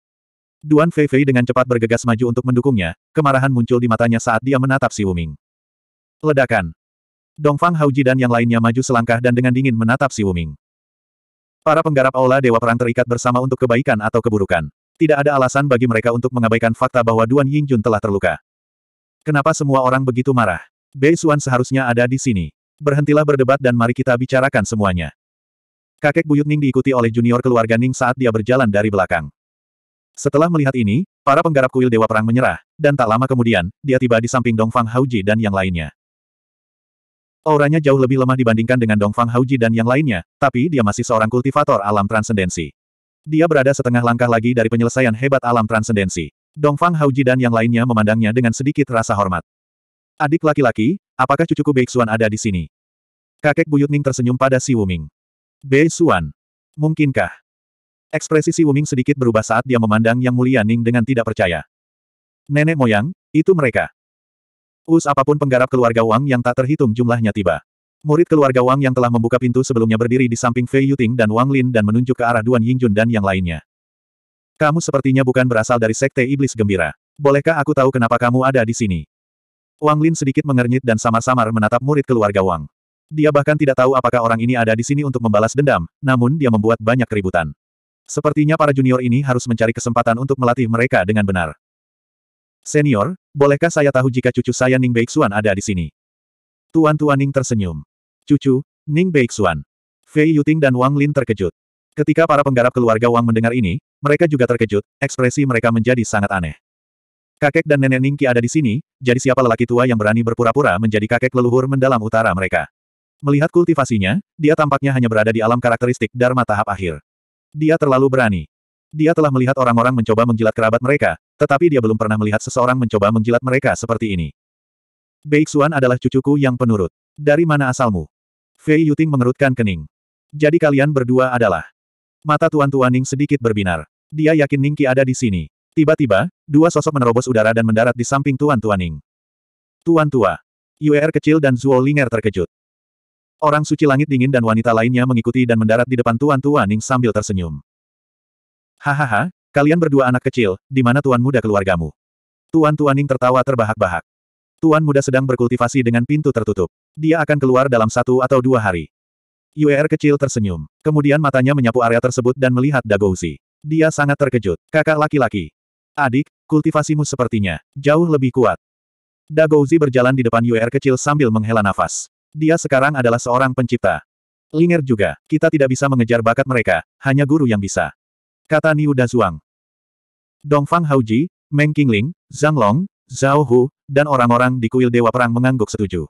Duan Fei Fei dengan cepat bergegas maju untuk mendukungnya, kemarahan muncul di matanya saat dia menatap Si Wuming. Ledakan. Dongfang Hauji dan yang lainnya maju selangkah dan dengan dingin menatap Si Wuming. Para penggarap aula Dewa Perang terikat bersama untuk kebaikan atau keburukan. Tidak ada alasan bagi mereka untuk mengabaikan fakta bahwa Duan Yingjun telah terluka. Kenapa semua orang begitu marah? Bei Xuan seharusnya ada di sini. Berhentilah berdebat dan mari kita bicarakan semuanya. Kakek Buyut Ning diikuti oleh junior keluarga Ning saat dia berjalan dari belakang. Setelah melihat ini, para penggarap kuil Dewa Perang menyerah, dan tak lama kemudian, dia tiba di samping Dongfang Hauji dan yang lainnya. Auranya jauh lebih lemah dibandingkan dengan Dongfang Hauji dan yang lainnya, tapi dia masih seorang kultivator alam transendensi. Dia berada setengah langkah lagi dari penyelesaian hebat alam transendensi. Dongfang Hauji dan yang lainnya memandangnya dengan sedikit rasa hormat. Adik laki-laki, apakah cucuku Beixuan ada di sini? Kakek Buyut Ning tersenyum pada Si Wuming. Bei Beixuan, mungkinkah? Ekspresi Si Wuming sedikit berubah saat dia memandang Yang Mulia Ning dengan tidak percaya. Nenek moyang, itu mereka. Us apapun penggarap keluarga Wang yang tak terhitung jumlahnya tiba. Murid keluarga Wang yang telah membuka pintu sebelumnya berdiri di samping Fei Yuting dan Wang Lin dan menunjuk ke arah Duan Yingjun dan yang lainnya. Kamu sepertinya bukan berasal dari sekte iblis gembira. Bolehkah aku tahu kenapa kamu ada di sini? Wang Lin sedikit mengernyit dan samar-samar menatap murid keluarga Wang. Dia bahkan tidak tahu apakah orang ini ada di sini untuk membalas dendam, namun dia membuat banyak keributan. Sepertinya para junior ini harus mencari kesempatan untuk melatih mereka dengan benar. Senior, bolehkah saya tahu jika cucu saya Ning Beixuan ada di sini? Tuan Tuan Ning tersenyum. Cucu, Ning Beixuan. Fei Yuting dan Wang Lin terkejut. Ketika para penggarap keluarga Wang mendengar ini, mereka juga terkejut, ekspresi mereka menjadi sangat aneh. Kakek dan nenek Ningki ada di sini, jadi siapa lelaki tua yang berani berpura-pura menjadi kakek leluhur mendalam utara mereka? Melihat kultivasinya, dia tampaknya hanya berada di alam karakteristik Dharma tahap akhir. Dia terlalu berani. Dia telah melihat orang-orang mencoba menjilat kerabat mereka, tetapi dia belum pernah melihat seseorang mencoba menjilat mereka seperti ini. Beixuan adalah cucuku yang penurut. Dari mana asalmu? Fei Yuting mengerutkan kening. Jadi kalian berdua adalah. Mata Tuan Tuan Ning sedikit berbinar. Dia yakin Ningki ada di sini. Tiba-tiba, dua sosok menerobos udara dan mendarat di samping Tuan Tuan Ning. Tuan Tua. Yuer er kecil dan Zuo Linger terkejut. Orang suci langit dingin dan wanita lainnya mengikuti dan mendarat di depan Tuan Tua Ning sambil tersenyum. Hahaha, kalian berdua anak kecil, di mana Tuan Muda keluargamu? Tuan Tua Ning tertawa terbahak-bahak. Tuan Muda sedang berkultivasi dengan pintu tertutup. Dia akan keluar dalam satu atau dua hari. Yuer kecil tersenyum. Kemudian matanya menyapu area tersebut dan melihat Dagouzi. Dia sangat terkejut. Kakak laki-laki. Adik, kultivasimu sepertinya jauh lebih kuat. Dagouzi berjalan di depan Yuer kecil sambil menghela nafas. Dia sekarang adalah seorang pencipta. Linger juga, kita tidak bisa mengejar bakat mereka, hanya guru yang bisa. Kata Niu Dazuang. Dongfang Hauji, Meng Qingling, Zhang Long, Zhao Hu, dan orang-orang di kuil Dewa Perang mengangguk setuju.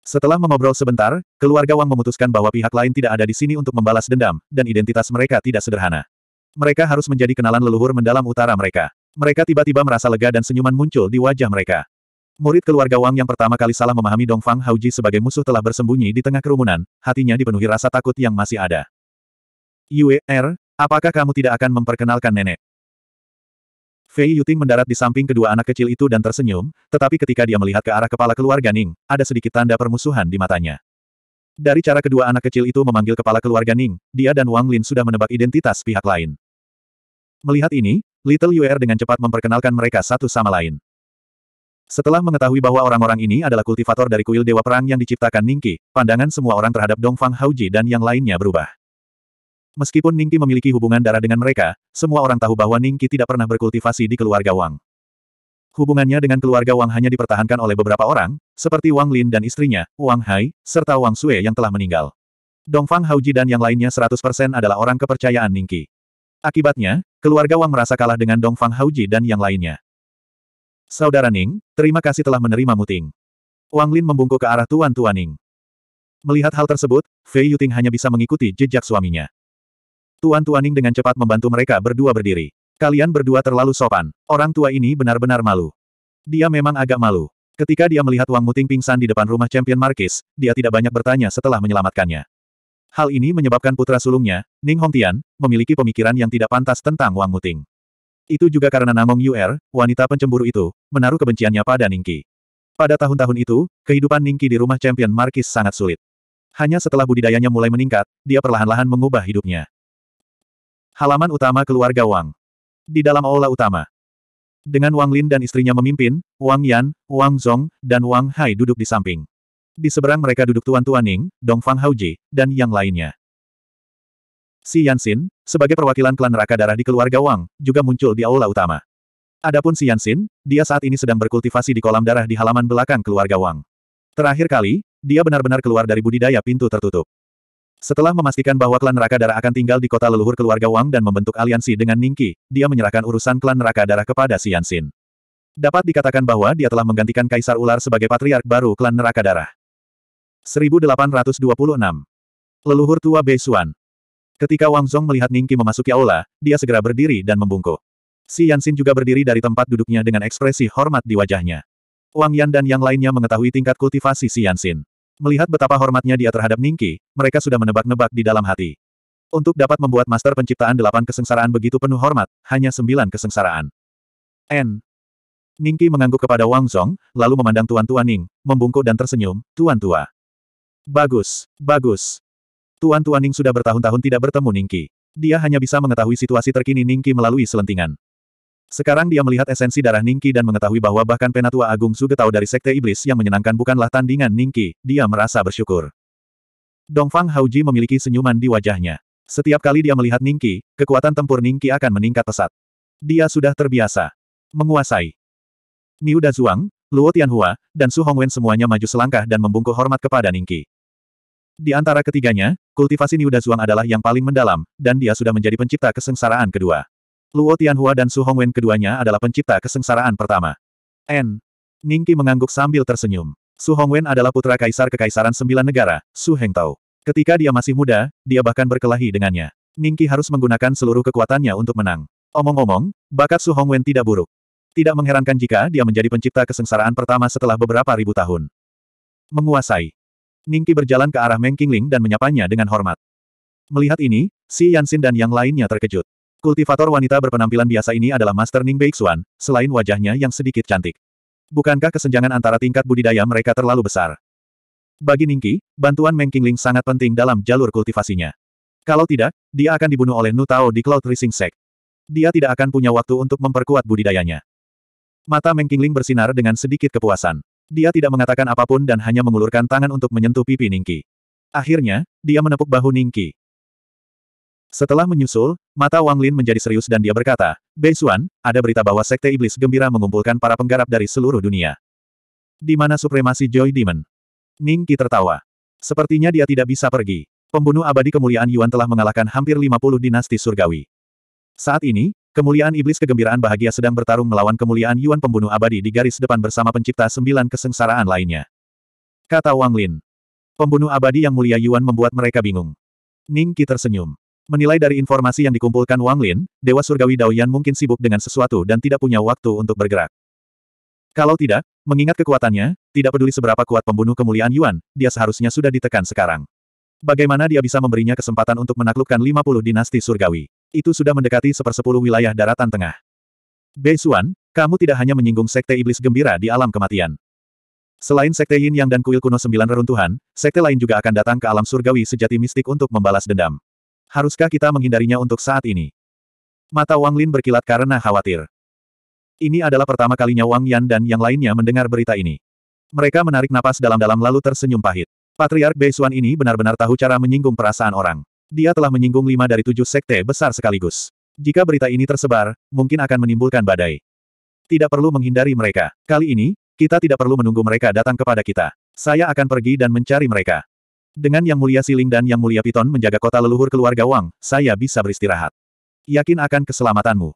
Setelah mengobrol sebentar, keluarga Wang memutuskan bahwa pihak lain tidak ada di sini untuk membalas dendam, dan identitas mereka tidak sederhana. Mereka harus menjadi kenalan leluhur mendalam utara mereka. Mereka tiba-tiba merasa lega dan senyuman muncul di wajah mereka. Murid keluarga Wang yang pertama kali salah memahami Dongfang Hauji sebagai musuh telah bersembunyi di tengah kerumunan, hatinya dipenuhi rasa takut yang masih ada. Yue, er, apakah kamu tidak akan memperkenalkan nenek? Fei Yuting mendarat di samping kedua anak kecil itu dan tersenyum, tetapi ketika dia melihat ke arah kepala keluarga Ning, ada sedikit tanda permusuhan di matanya. Dari cara kedua anak kecil itu memanggil kepala keluarga Ning, dia dan Wang Lin sudah menebak identitas pihak lain. Melihat ini, Little Yuer er dengan cepat memperkenalkan mereka satu sama lain. Setelah mengetahui bahwa orang-orang ini adalah kultivator dari kuil Dewa Perang yang diciptakan Ningki, pandangan semua orang terhadap Dongfang Hauji dan yang lainnya berubah. Meskipun Ningki memiliki hubungan darah dengan mereka, semua orang tahu bahwa Ningki tidak pernah berkultivasi di keluarga Wang. Hubungannya dengan keluarga Wang hanya dipertahankan oleh beberapa orang, seperti Wang Lin dan istrinya, Wang Hai, serta Wang Sue yang telah meninggal. Dongfang Hauji dan yang lainnya 100% adalah orang kepercayaan Ningki. Akibatnya, keluarga Wang merasa kalah dengan Dongfang Hauji dan yang lainnya. Saudara Ning, terima kasih telah menerima muting. Wang Lin membungkuk ke arah Tuan Tuan Ning. Melihat hal tersebut, Fei Yuting hanya bisa mengikuti jejak suaminya. Tuan Tuan Ning dengan cepat membantu mereka berdua berdiri. Kalian berdua terlalu sopan. Orang tua ini benar-benar malu. Dia memang agak malu. Ketika dia melihat Wang Muting pingsan di depan rumah Champion Markis, dia tidak banyak bertanya setelah menyelamatkannya. Hal ini menyebabkan putra sulungnya, Ning Hongtian, memiliki pemikiran yang tidak pantas tentang Wang Muting. Itu juga karena Namong Yuer, er, wanita pencemburu itu, menaruh kebenciannya pada Ningki. Pada tahun-tahun itu, kehidupan Ningki di rumah champion Markis sangat sulit. Hanya setelah budidayanya mulai meningkat, dia perlahan-lahan mengubah hidupnya. Halaman utama keluarga Wang. Di dalam aula utama. Dengan Wang Lin dan istrinya memimpin, Wang Yan, Wang Zong, dan Wang Hai duduk di samping. Di seberang mereka duduk Tuan Tuan Ning, Dong Fang Haoji, dan yang lainnya. Si Yansin, sebagai perwakilan klan neraka darah di keluarga Wang, juga muncul di aula utama. Adapun si Yansin, dia saat ini sedang berkultivasi di kolam darah di halaman belakang keluarga Wang. Terakhir kali, dia benar-benar keluar dari budidaya pintu tertutup. Setelah memastikan bahwa klan neraka darah akan tinggal di kota leluhur keluarga Wang dan membentuk aliansi dengan Ningki, dia menyerahkan urusan klan neraka darah kepada si Yansin. Dapat dikatakan bahwa dia telah menggantikan Kaisar Ular sebagai patriark baru klan neraka darah. 1826 Leluhur tua Beisuan Ketika Wang Zhong melihat Ningqi memasuki aula, dia segera berdiri dan membungkuk. Si Yansin juga berdiri dari tempat duduknya dengan ekspresi hormat di wajahnya. Wang Yan dan yang lainnya mengetahui tingkat kultivasi si Yansin. Melihat betapa hormatnya dia terhadap Ningqi, mereka sudah menebak-nebak di dalam hati. Untuk dapat membuat master penciptaan delapan kesengsaraan begitu penuh hormat, hanya sembilan kesengsaraan. N. Ningqi mengangguk kepada Wang Zhong, lalu memandang Tuan tuan Ning, membungkuk dan tersenyum, Tuan Tua. Bagus, bagus. Tuan tuan Tuaning sudah bertahun-tahun tidak bertemu Ningki. Dia hanya bisa mengetahui situasi terkini Ningki melalui selentingan. Sekarang dia melihat esensi darah Ningki dan mengetahui bahwa bahkan Penatua Agung tahu dari Sekte Iblis yang menyenangkan bukanlah tandingan Ningki, dia merasa bersyukur. Dongfang Hauji memiliki senyuman di wajahnya. Setiap kali dia melihat Ningki, kekuatan tempur Ningki akan meningkat pesat. Dia sudah terbiasa. Menguasai. Niu Dazuang, Luo Tianhua, dan Su Hongwen semuanya maju selangkah dan membungkuk hormat kepada Ningki. Di antara ketiganya, kultivasi Niuda Zhuang adalah yang paling mendalam, dan dia sudah menjadi pencipta kesengsaraan kedua. Luo Tianhua dan Su Hongwen keduanya adalah pencipta kesengsaraan pertama. N. Ningki mengangguk sambil tersenyum. Su Hongwen adalah putra kaisar kekaisaran sembilan negara, Su Hengtao. Ketika dia masih muda, dia bahkan berkelahi dengannya. Ningki harus menggunakan seluruh kekuatannya untuk menang. Omong-omong, bakat Su Hongwen tidak buruk. Tidak mengherankan jika dia menjadi pencipta kesengsaraan pertama setelah beberapa ribu tahun. Menguasai. Ningki berjalan ke arah Meng Qingling dan menyapanya dengan hormat. Melihat ini, Si Yansin dan yang lainnya terkejut. Kultivator wanita berpenampilan biasa ini adalah Master Ning Beixuan, selain wajahnya yang sedikit cantik. Bukankah kesenjangan antara tingkat budidaya mereka terlalu besar? Bagi Ningki, bantuan Meng Qingling sangat penting dalam jalur kultivasinya. Kalau tidak, dia akan dibunuh oleh Nu Tao di Cloud Rising Sect. Dia tidak akan punya waktu untuk memperkuat budidayanya. Mata Meng Qingling bersinar dengan sedikit kepuasan. Dia tidak mengatakan apapun dan hanya mengulurkan tangan untuk menyentuh pipi Ningki. Akhirnya, dia menepuk bahu Ningki. Setelah menyusul, mata Wang Lin menjadi serius dan dia berkata, "Bei Xuan, ada berita bahwa Sekte Iblis Gembira mengumpulkan para penggarap dari seluruh dunia. Di mana supremasi Joy Demon? Ning tertawa. Sepertinya dia tidak bisa pergi. Pembunuh abadi kemuliaan Yuan telah mengalahkan hampir 50 dinasti surgawi. Saat ini, Kemuliaan iblis kegembiraan bahagia sedang bertarung melawan kemuliaan Yuan pembunuh abadi di garis depan bersama pencipta sembilan kesengsaraan lainnya. Kata Wang Lin. Pembunuh abadi yang mulia Yuan membuat mereka bingung. Ning Qi tersenyum. Menilai dari informasi yang dikumpulkan Wang Lin, Dewa Surgawi Daoyan mungkin sibuk dengan sesuatu dan tidak punya waktu untuk bergerak. Kalau tidak, mengingat kekuatannya, tidak peduli seberapa kuat pembunuh kemuliaan Yuan, dia seharusnya sudah ditekan sekarang. Bagaimana dia bisa memberinya kesempatan untuk menaklukkan 50 dinasti surgawi? Itu sudah mendekati sepersepuluh wilayah daratan tengah. Bei Xuan, kamu tidak hanya menyinggung sekte iblis gembira di alam kematian. Selain sekte Yin Yang dan kuil kuno sembilan reruntuhan, sekte lain juga akan datang ke alam surgawi sejati mistik untuk membalas dendam. Haruskah kita menghindarinya untuk saat ini? Mata Wang Lin berkilat karena khawatir. Ini adalah pertama kalinya Wang Yan dan yang lainnya mendengar berita ini. Mereka menarik napas dalam-dalam lalu tersenyum pahit. Patriark Beisuan ini benar-benar tahu cara menyinggung perasaan orang dia telah menyinggung lima dari tujuh sekte besar sekaligus. Jika berita ini tersebar, mungkin akan menimbulkan badai. Tidak perlu menghindari mereka. Kali ini, kita tidak perlu menunggu mereka datang kepada kita. Saya akan pergi dan mencari mereka. Dengan Yang Mulia Siling dan Yang Mulia Piton menjaga kota leluhur keluarga Wang, saya bisa beristirahat. Yakin akan keselamatanmu.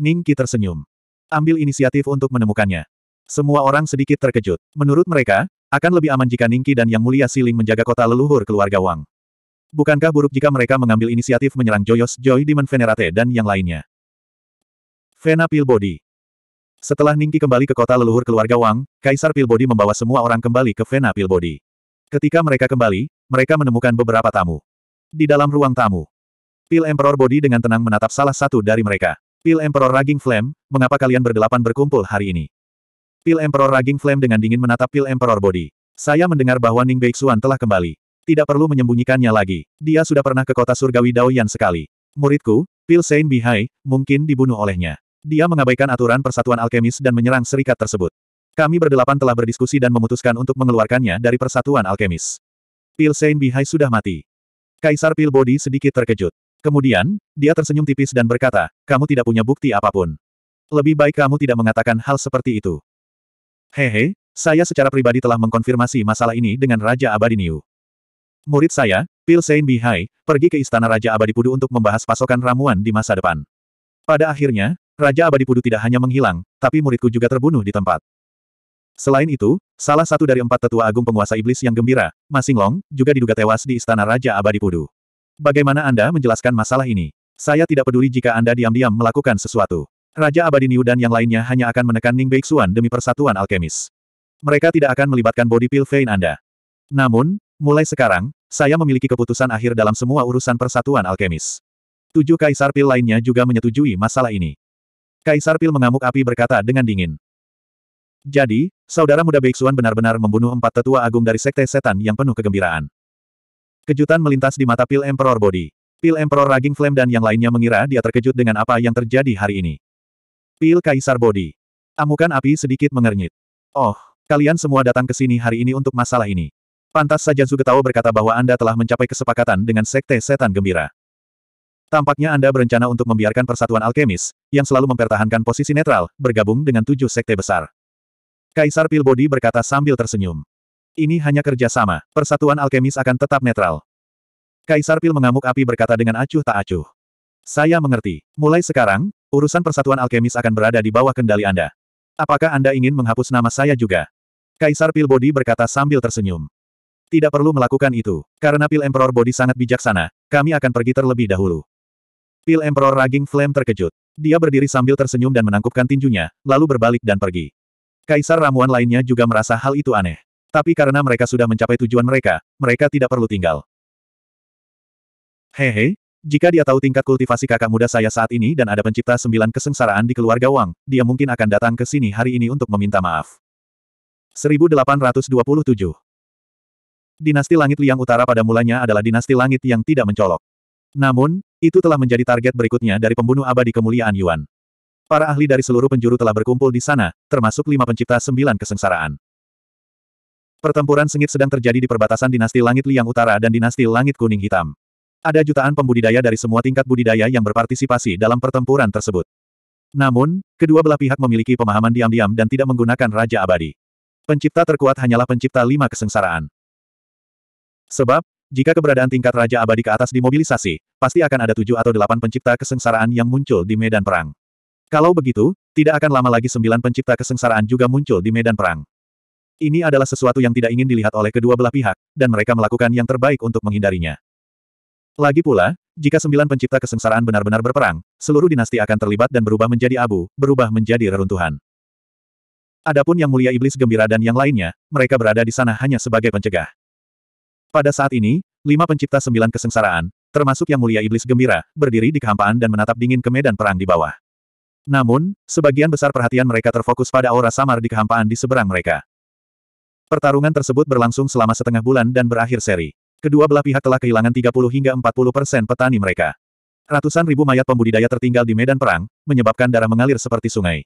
Ning Qi tersenyum. Ambil inisiatif untuk menemukannya. Semua orang sedikit terkejut. Menurut mereka, akan lebih aman jika Ningki dan Yang Mulia Siling menjaga kota leluhur keluarga Wang. Bukankah buruk jika mereka mengambil inisiatif menyerang Joyos Joy Demon Venerate dan yang lainnya? Vena Pilbody Setelah Ningki kembali ke kota leluhur keluarga Wang, Kaisar Pilbody membawa semua orang kembali ke Vena Pilbody. Ketika mereka kembali, mereka menemukan beberapa tamu. Di dalam ruang tamu, Pil Emperor Body dengan tenang menatap salah satu dari mereka. Pil Emperor Raging Flame, mengapa kalian berdelapan berkumpul hari ini? Pil Emperor Raging Flame dengan dingin menatap Pil Emperor Body. Saya mendengar bahwa Ning Beixuan telah kembali. Tidak perlu menyembunyikannya lagi. Dia sudah pernah ke kota surgawi Daoyan sekali. Muridku, Pil Sein Bihai, mungkin dibunuh olehnya. Dia mengabaikan aturan persatuan alkemis dan menyerang serikat tersebut. Kami berdelapan telah berdiskusi dan memutuskan untuk mengeluarkannya dari persatuan alkemis. Pil Sein Bihai sudah mati. Kaisar Pil Bodi sedikit terkejut. Kemudian, dia tersenyum tipis dan berkata, kamu tidak punya bukti apapun. Lebih baik kamu tidak mengatakan hal seperti itu. Hehe, saya secara pribadi telah mengkonfirmasi masalah ini dengan Raja Abadiniu. Murid saya, Pil Sein Bihai, pergi ke Istana Raja Abadi Pudu untuk membahas pasokan ramuan di masa depan. Pada akhirnya, Raja Abadi Pudu tidak hanya menghilang, tapi muridku juga terbunuh di tempat. Selain itu, salah satu dari empat tetua agung penguasa iblis yang gembira, Masing Long, juga diduga tewas di Istana Raja Abadi Pudu. Bagaimana Anda menjelaskan masalah ini? Saya tidak peduli jika Anda diam-diam melakukan sesuatu. Raja Abadi Niu dan yang lainnya hanya akan menekan Ning Beixuan demi persatuan alkemis. Mereka tidak akan melibatkan body Pil vein Anda. Namun, Mulai sekarang, saya memiliki keputusan akhir dalam semua urusan persatuan alkemis. Tujuh kaisar pil lainnya juga menyetujui masalah ini. Kaisar pil mengamuk api berkata dengan dingin. Jadi, saudara muda Beiksuan benar-benar membunuh empat tetua agung dari sekte setan yang penuh kegembiraan. Kejutan melintas di mata pil Emperor Body. Pil Emperor Raging Flame dan yang lainnya mengira dia terkejut dengan apa yang terjadi hari ini. Pil Kaisar Body. Amukan api sedikit mengernyit. Oh, kalian semua datang ke sini hari ini untuk masalah ini. Pantas saja Zugetao berkata bahwa Anda telah mencapai kesepakatan dengan Sekte Setan Gembira. Tampaknya Anda berencana untuk membiarkan persatuan alkemis, yang selalu mempertahankan posisi netral, bergabung dengan tujuh sekte besar. Kaisar Pilbodi berkata sambil tersenyum. Ini hanya kerjasama, persatuan alkemis akan tetap netral. Kaisar Pil mengamuk api berkata dengan acuh tak acuh. Saya mengerti. Mulai sekarang, urusan persatuan alkemis akan berada di bawah kendali Anda. Apakah Anda ingin menghapus nama saya juga? Kaisar Pilbodi berkata sambil tersenyum. Tidak perlu melakukan itu, karena pil Emperor Body sangat bijaksana, kami akan pergi terlebih dahulu. Pil Emperor Raging Flame terkejut. Dia berdiri sambil tersenyum dan menangkupkan tinjunya, lalu berbalik dan pergi. Kaisar ramuan lainnya juga merasa hal itu aneh. Tapi karena mereka sudah mencapai tujuan mereka, mereka tidak perlu tinggal. Hehe, jika dia tahu tingkat kultivasi kakak muda saya saat ini dan ada pencipta sembilan kesengsaraan di keluarga Wang, dia mungkin akan datang ke sini hari ini untuk meminta maaf. 1827 Dinasti Langit Liang Utara pada mulanya adalah dinasti langit yang tidak mencolok. Namun, itu telah menjadi target berikutnya dari pembunuh abadi kemuliaan Yuan. Para ahli dari seluruh penjuru telah berkumpul di sana, termasuk lima pencipta sembilan kesengsaraan. Pertempuran sengit sedang terjadi di perbatasan dinasti Langit Liang Utara dan dinasti Langit Kuning Hitam. Ada jutaan pembudidaya dari semua tingkat budidaya yang berpartisipasi dalam pertempuran tersebut. Namun, kedua belah pihak memiliki pemahaman diam-diam dan tidak menggunakan Raja Abadi. Pencipta terkuat hanyalah pencipta lima kesengsaraan. Sebab, jika keberadaan tingkat Raja Abadi ke atas dimobilisasi, pasti akan ada tujuh atau delapan pencipta kesengsaraan yang muncul di medan perang. Kalau begitu, tidak akan lama lagi sembilan pencipta kesengsaraan juga muncul di medan perang. Ini adalah sesuatu yang tidak ingin dilihat oleh kedua belah pihak, dan mereka melakukan yang terbaik untuk menghindarinya. Lagi pula, jika sembilan pencipta kesengsaraan benar-benar berperang, seluruh dinasti akan terlibat dan berubah menjadi abu, berubah menjadi reruntuhan. Adapun yang mulia iblis gembira dan yang lainnya, mereka berada di sana hanya sebagai pencegah. Pada saat ini, lima pencipta sembilan kesengsaraan, termasuk yang mulia iblis gembira, berdiri di kehampaan dan menatap dingin ke medan perang di bawah. Namun, sebagian besar perhatian mereka terfokus pada aura samar di kehampaan di seberang mereka. Pertarungan tersebut berlangsung selama setengah bulan dan berakhir seri. Kedua belah pihak telah kehilangan 30 hingga 40 persen petani mereka. Ratusan ribu mayat pembudidaya tertinggal di medan perang, menyebabkan darah mengalir seperti sungai.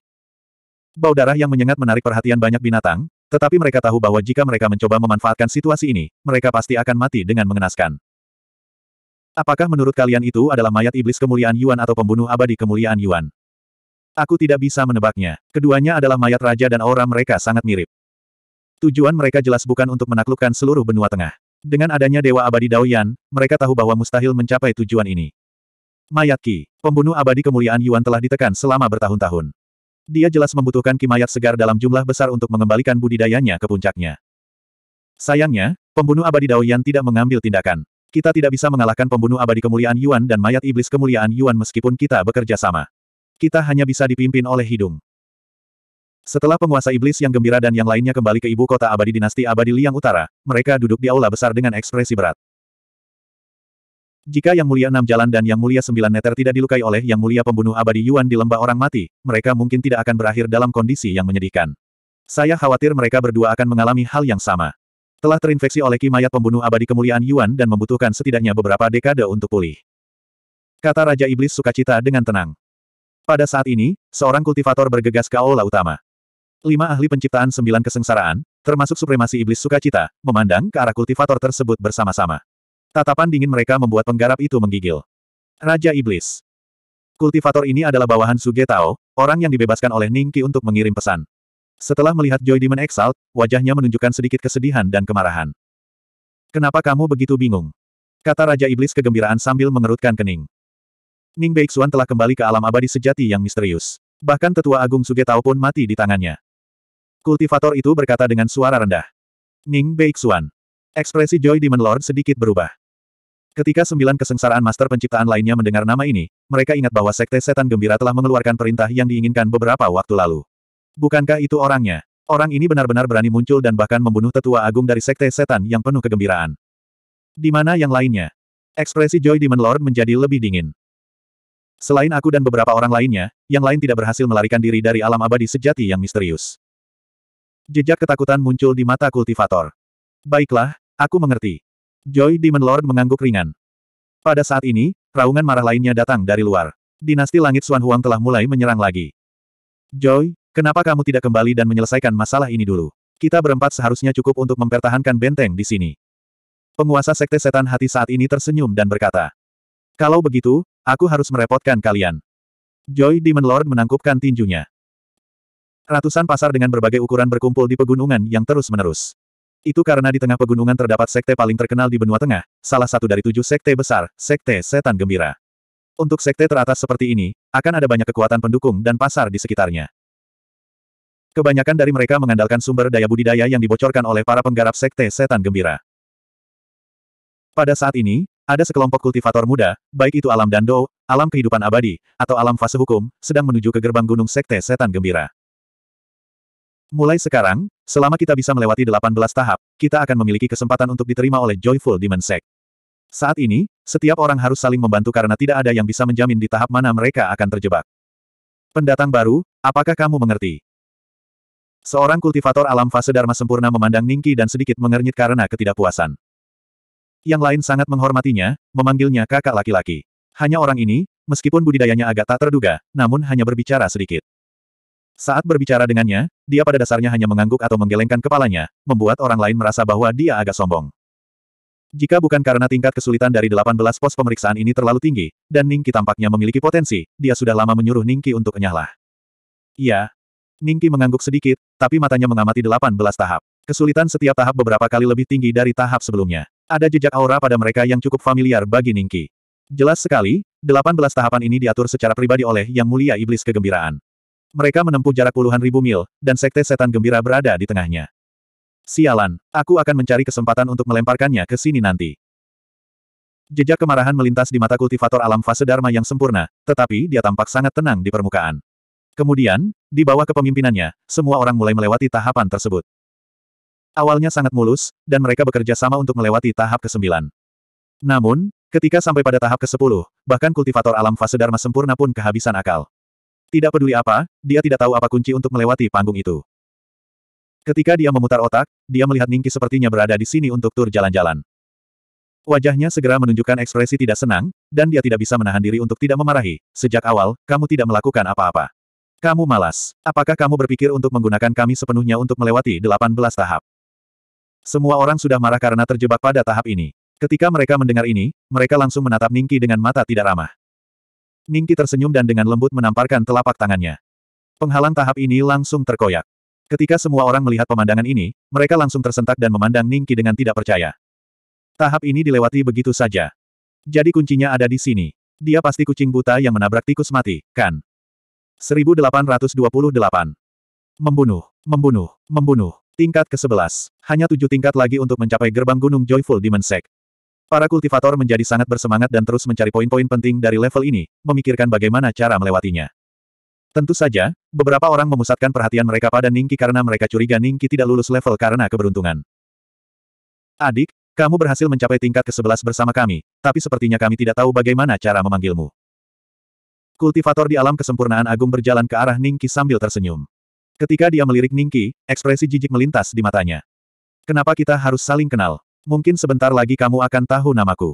Bau darah yang menyengat menarik perhatian banyak binatang, tetapi mereka tahu bahwa jika mereka mencoba memanfaatkan situasi ini, mereka pasti akan mati dengan mengenaskan. Apakah menurut kalian itu adalah mayat iblis kemuliaan Yuan atau pembunuh abadi kemuliaan Yuan? Aku tidak bisa menebaknya. Keduanya adalah mayat raja dan aura mereka sangat mirip. Tujuan mereka jelas bukan untuk menaklukkan seluruh benua tengah. Dengan adanya Dewa Abadi Daoyan, mereka tahu bahwa mustahil mencapai tujuan ini. Mayat Ki, pembunuh abadi kemuliaan Yuan telah ditekan selama bertahun-tahun. Dia jelas membutuhkan kimayat segar dalam jumlah besar untuk mengembalikan budidayanya ke puncaknya. Sayangnya, pembunuh abadi Daoyan tidak mengambil tindakan. Kita tidak bisa mengalahkan pembunuh abadi kemuliaan Yuan dan mayat iblis kemuliaan Yuan meskipun kita bekerja sama. Kita hanya bisa dipimpin oleh hidung. Setelah penguasa iblis yang gembira dan yang lainnya kembali ke ibu kota abadi dinasti abadi Liang Utara, mereka duduk di aula besar dengan ekspresi berat. Jika Yang Mulia Enam Jalan dan Yang Mulia Sembilan Neter tidak dilukai oleh Yang Mulia Pembunuh Abadi Yuan di lembah orang mati, mereka mungkin tidak akan berakhir dalam kondisi yang menyedihkan. Saya khawatir mereka berdua akan mengalami hal yang sama. Telah terinfeksi oleh Ki Mayat Pembunuh Abadi Kemuliaan Yuan dan membutuhkan setidaknya beberapa dekade untuk pulih. Kata Raja Iblis sukacita dengan tenang. Pada saat ini, seorang kultivator bergegas ke aula utama. Lima ahli penciptaan sembilan kesengsaraan, termasuk supremasi iblis sukacita, memandang ke arah kultivator tersebut bersama-sama. Tatapan dingin mereka membuat penggarap itu menggigil. Raja Iblis. Kultivator ini adalah bawahan Suge Tao, orang yang dibebaskan oleh Ningki untuk mengirim pesan. Setelah melihat Joy Demon Exalt, wajahnya menunjukkan sedikit kesedihan dan kemarahan. Kenapa kamu begitu bingung? Kata Raja Iblis kegembiraan sambil mengerutkan kening. Ning Beixuan telah kembali ke alam abadi sejati yang misterius. Bahkan tetua agung Suge Tao pun mati di tangannya. Kultivator itu berkata dengan suara rendah. Ning Beixuan. Ekspresi Joy Demon Lord sedikit berubah. Ketika sembilan kesengsaraan master penciptaan lainnya mendengar nama ini, mereka ingat bahwa Sekte Setan Gembira telah mengeluarkan perintah yang diinginkan beberapa waktu lalu. Bukankah itu orangnya? Orang ini benar-benar berani muncul dan bahkan membunuh tetua agung dari Sekte Setan yang penuh kegembiraan. Di mana yang lainnya? Ekspresi Joy Demon Lord menjadi lebih dingin. Selain aku dan beberapa orang lainnya, yang lain tidak berhasil melarikan diri dari alam abadi sejati yang misterius. Jejak ketakutan muncul di mata kultivator. Baiklah, aku mengerti. Joy Demon Lord mengangguk ringan. Pada saat ini, raungan marah lainnya datang dari luar. Dinasti Langit Xuan Huang telah mulai menyerang lagi. Joy, kenapa kamu tidak kembali dan menyelesaikan masalah ini dulu? Kita berempat seharusnya cukup untuk mempertahankan benteng di sini. Penguasa Sekte Setan Hati saat ini tersenyum dan berkata. Kalau begitu, aku harus merepotkan kalian. Joy Demon Lord menangkupkan tinjunya. Ratusan pasar dengan berbagai ukuran berkumpul di pegunungan yang terus-menerus. Itu karena di tengah pegunungan terdapat sekte paling terkenal di benua tengah, salah satu dari tujuh sekte besar, sekte setan gembira. Untuk sekte teratas seperti ini, akan ada banyak kekuatan pendukung dan pasar di sekitarnya. Kebanyakan dari mereka mengandalkan sumber daya budidaya yang dibocorkan oleh para penggarap sekte setan gembira. Pada saat ini, ada sekelompok kultivator muda, baik itu alam dando, alam kehidupan abadi, atau alam fase hukum, sedang menuju ke gerbang gunung sekte setan gembira. Mulai sekarang, selama kita bisa melewati 18 tahap, kita akan memiliki kesempatan untuk diterima oleh Joyful Demon Sect. Saat ini, setiap orang harus saling membantu karena tidak ada yang bisa menjamin di tahap mana mereka akan terjebak. Pendatang baru, apakah kamu mengerti? Seorang kultivator alam fase Dharma sempurna memandang Ningki dan sedikit mengernyit karena ketidakpuasan. Yang lain sangat menghormatinya, memanggilnya kakak laki-laki. Hanya orang ini, meskipun budidayanya agak tak terduga, namun hanya berbicara sedikit. Saat berbicara dengannya, dia pada dasarnya hanya mengangguk atau menggelengkan kepalanya, membuat orang lain merasa bahwa dia agak sombong. Jika bukan karena tingkat kesulitan dari 18 pos pemeriksaan ini terlalu tinggi, dan Ningki tampaknya memiliki potensi, dia sudah lama menyuruh Ningki untuk nyahlah. Iya. Ningki mengangguk sedikit, tapi matanya mengamati 18 tahap. Kesulitan setiap tahap beberapa kali lebih tinggi dari tahap sebelumnya. Ada jejak aura pada mereka yang cukup familiar bagi Ningki. Jelas sekali, 18 tahapan ini diatur secara pribadi oleh Yang Mulia Iblis Kegembiraan. Mereka menempuh jarak puluhan ribu mil, dan sekte setan gembira berada di tengahnya. Sialan, aku akan mencari kesempatan untuk melemparkannya ke sini nanti. Jejak kemarahan melintas di mata kultivator alam fase Dharma yang sempurna, tetapi dia tampak sangat tenang di permukaan. Kemudian, di bawah kepemimpinannya, semua orang mulai melewati tahapan tersebut. Awalnya sangat mulus, dan mereka bekerja sama untuk melewati tahap ke-9. Namun, ketika sampai pada tahap ke-10, bahkan kultivator alam fase Dharma sempurna pun kehabisan akal. Tidak peduli apa, dia tidak tahu apa kunci untuk melewati panggung itu. Ketika dia memutar otak, dia melihat Ningki sepertinya berada di sini untuk tur jalan-jalan. Wajahnya segera menunjukkan ekspresi tidak senang, dan dia tidak bisa menahan diri untuk tidak memarahi. Sejak awal, kamu tidak melakukan apa-apa. Kamu malas. Apakah kamu berpikir untuk menggunakan kami sepenuhnya untuk melewati 18 tahap? Semua orang sudah marah karena terjebak pada tahap ini. Ketika mereka mendengar ini, mereka langsung menatap Ningki dengan mata tidak ramah. Ningki tersenyum dan dengan lembut menamparkan telapak tangannya. Penghalang tahap ini langsung terkoyak. Ketika semua orang melihat pemandangan ini, mereka langsung tersentak dan memandang Ningki dengan tidak percaya. Tahap ini dilewati begitu saja. Jadi kuncinya ada di sini. Dia pasti kucing buta yang menabrak tikus mati, kan? 1828. Membunuh, membunuh, membunuh. Tingkat ke-11. Hanya tujuh tingkat lagi untuk mencapai gerbang gunung Joyful Demon Sect. Para kultivator menjadi sangat bersemangat dan terus mencari poin-poin penting dari level ini, memikirkan bagaimana cara melewatinya. Tentu saja, beberapa orang memusatkan perhatian mereka pada Ningki karena mereka curiga Ningki tidak lulus level karena keberuntungan. Adik, kamu berhasil mencapai tingkat ke-11 bersama kami, tapi sepertinya kami tidak tahu bagaimana cara memanggilmu. Kultivator di alam kesempurnaan agung berjalan ke arah Ningki sambil tersenyum. Ketika dia melirik Ningki, ekspresi jijik melintas di matanya. Kenapa kita harus saling kenal? Mungkin sebentar lagi kamu akan tahu namaku.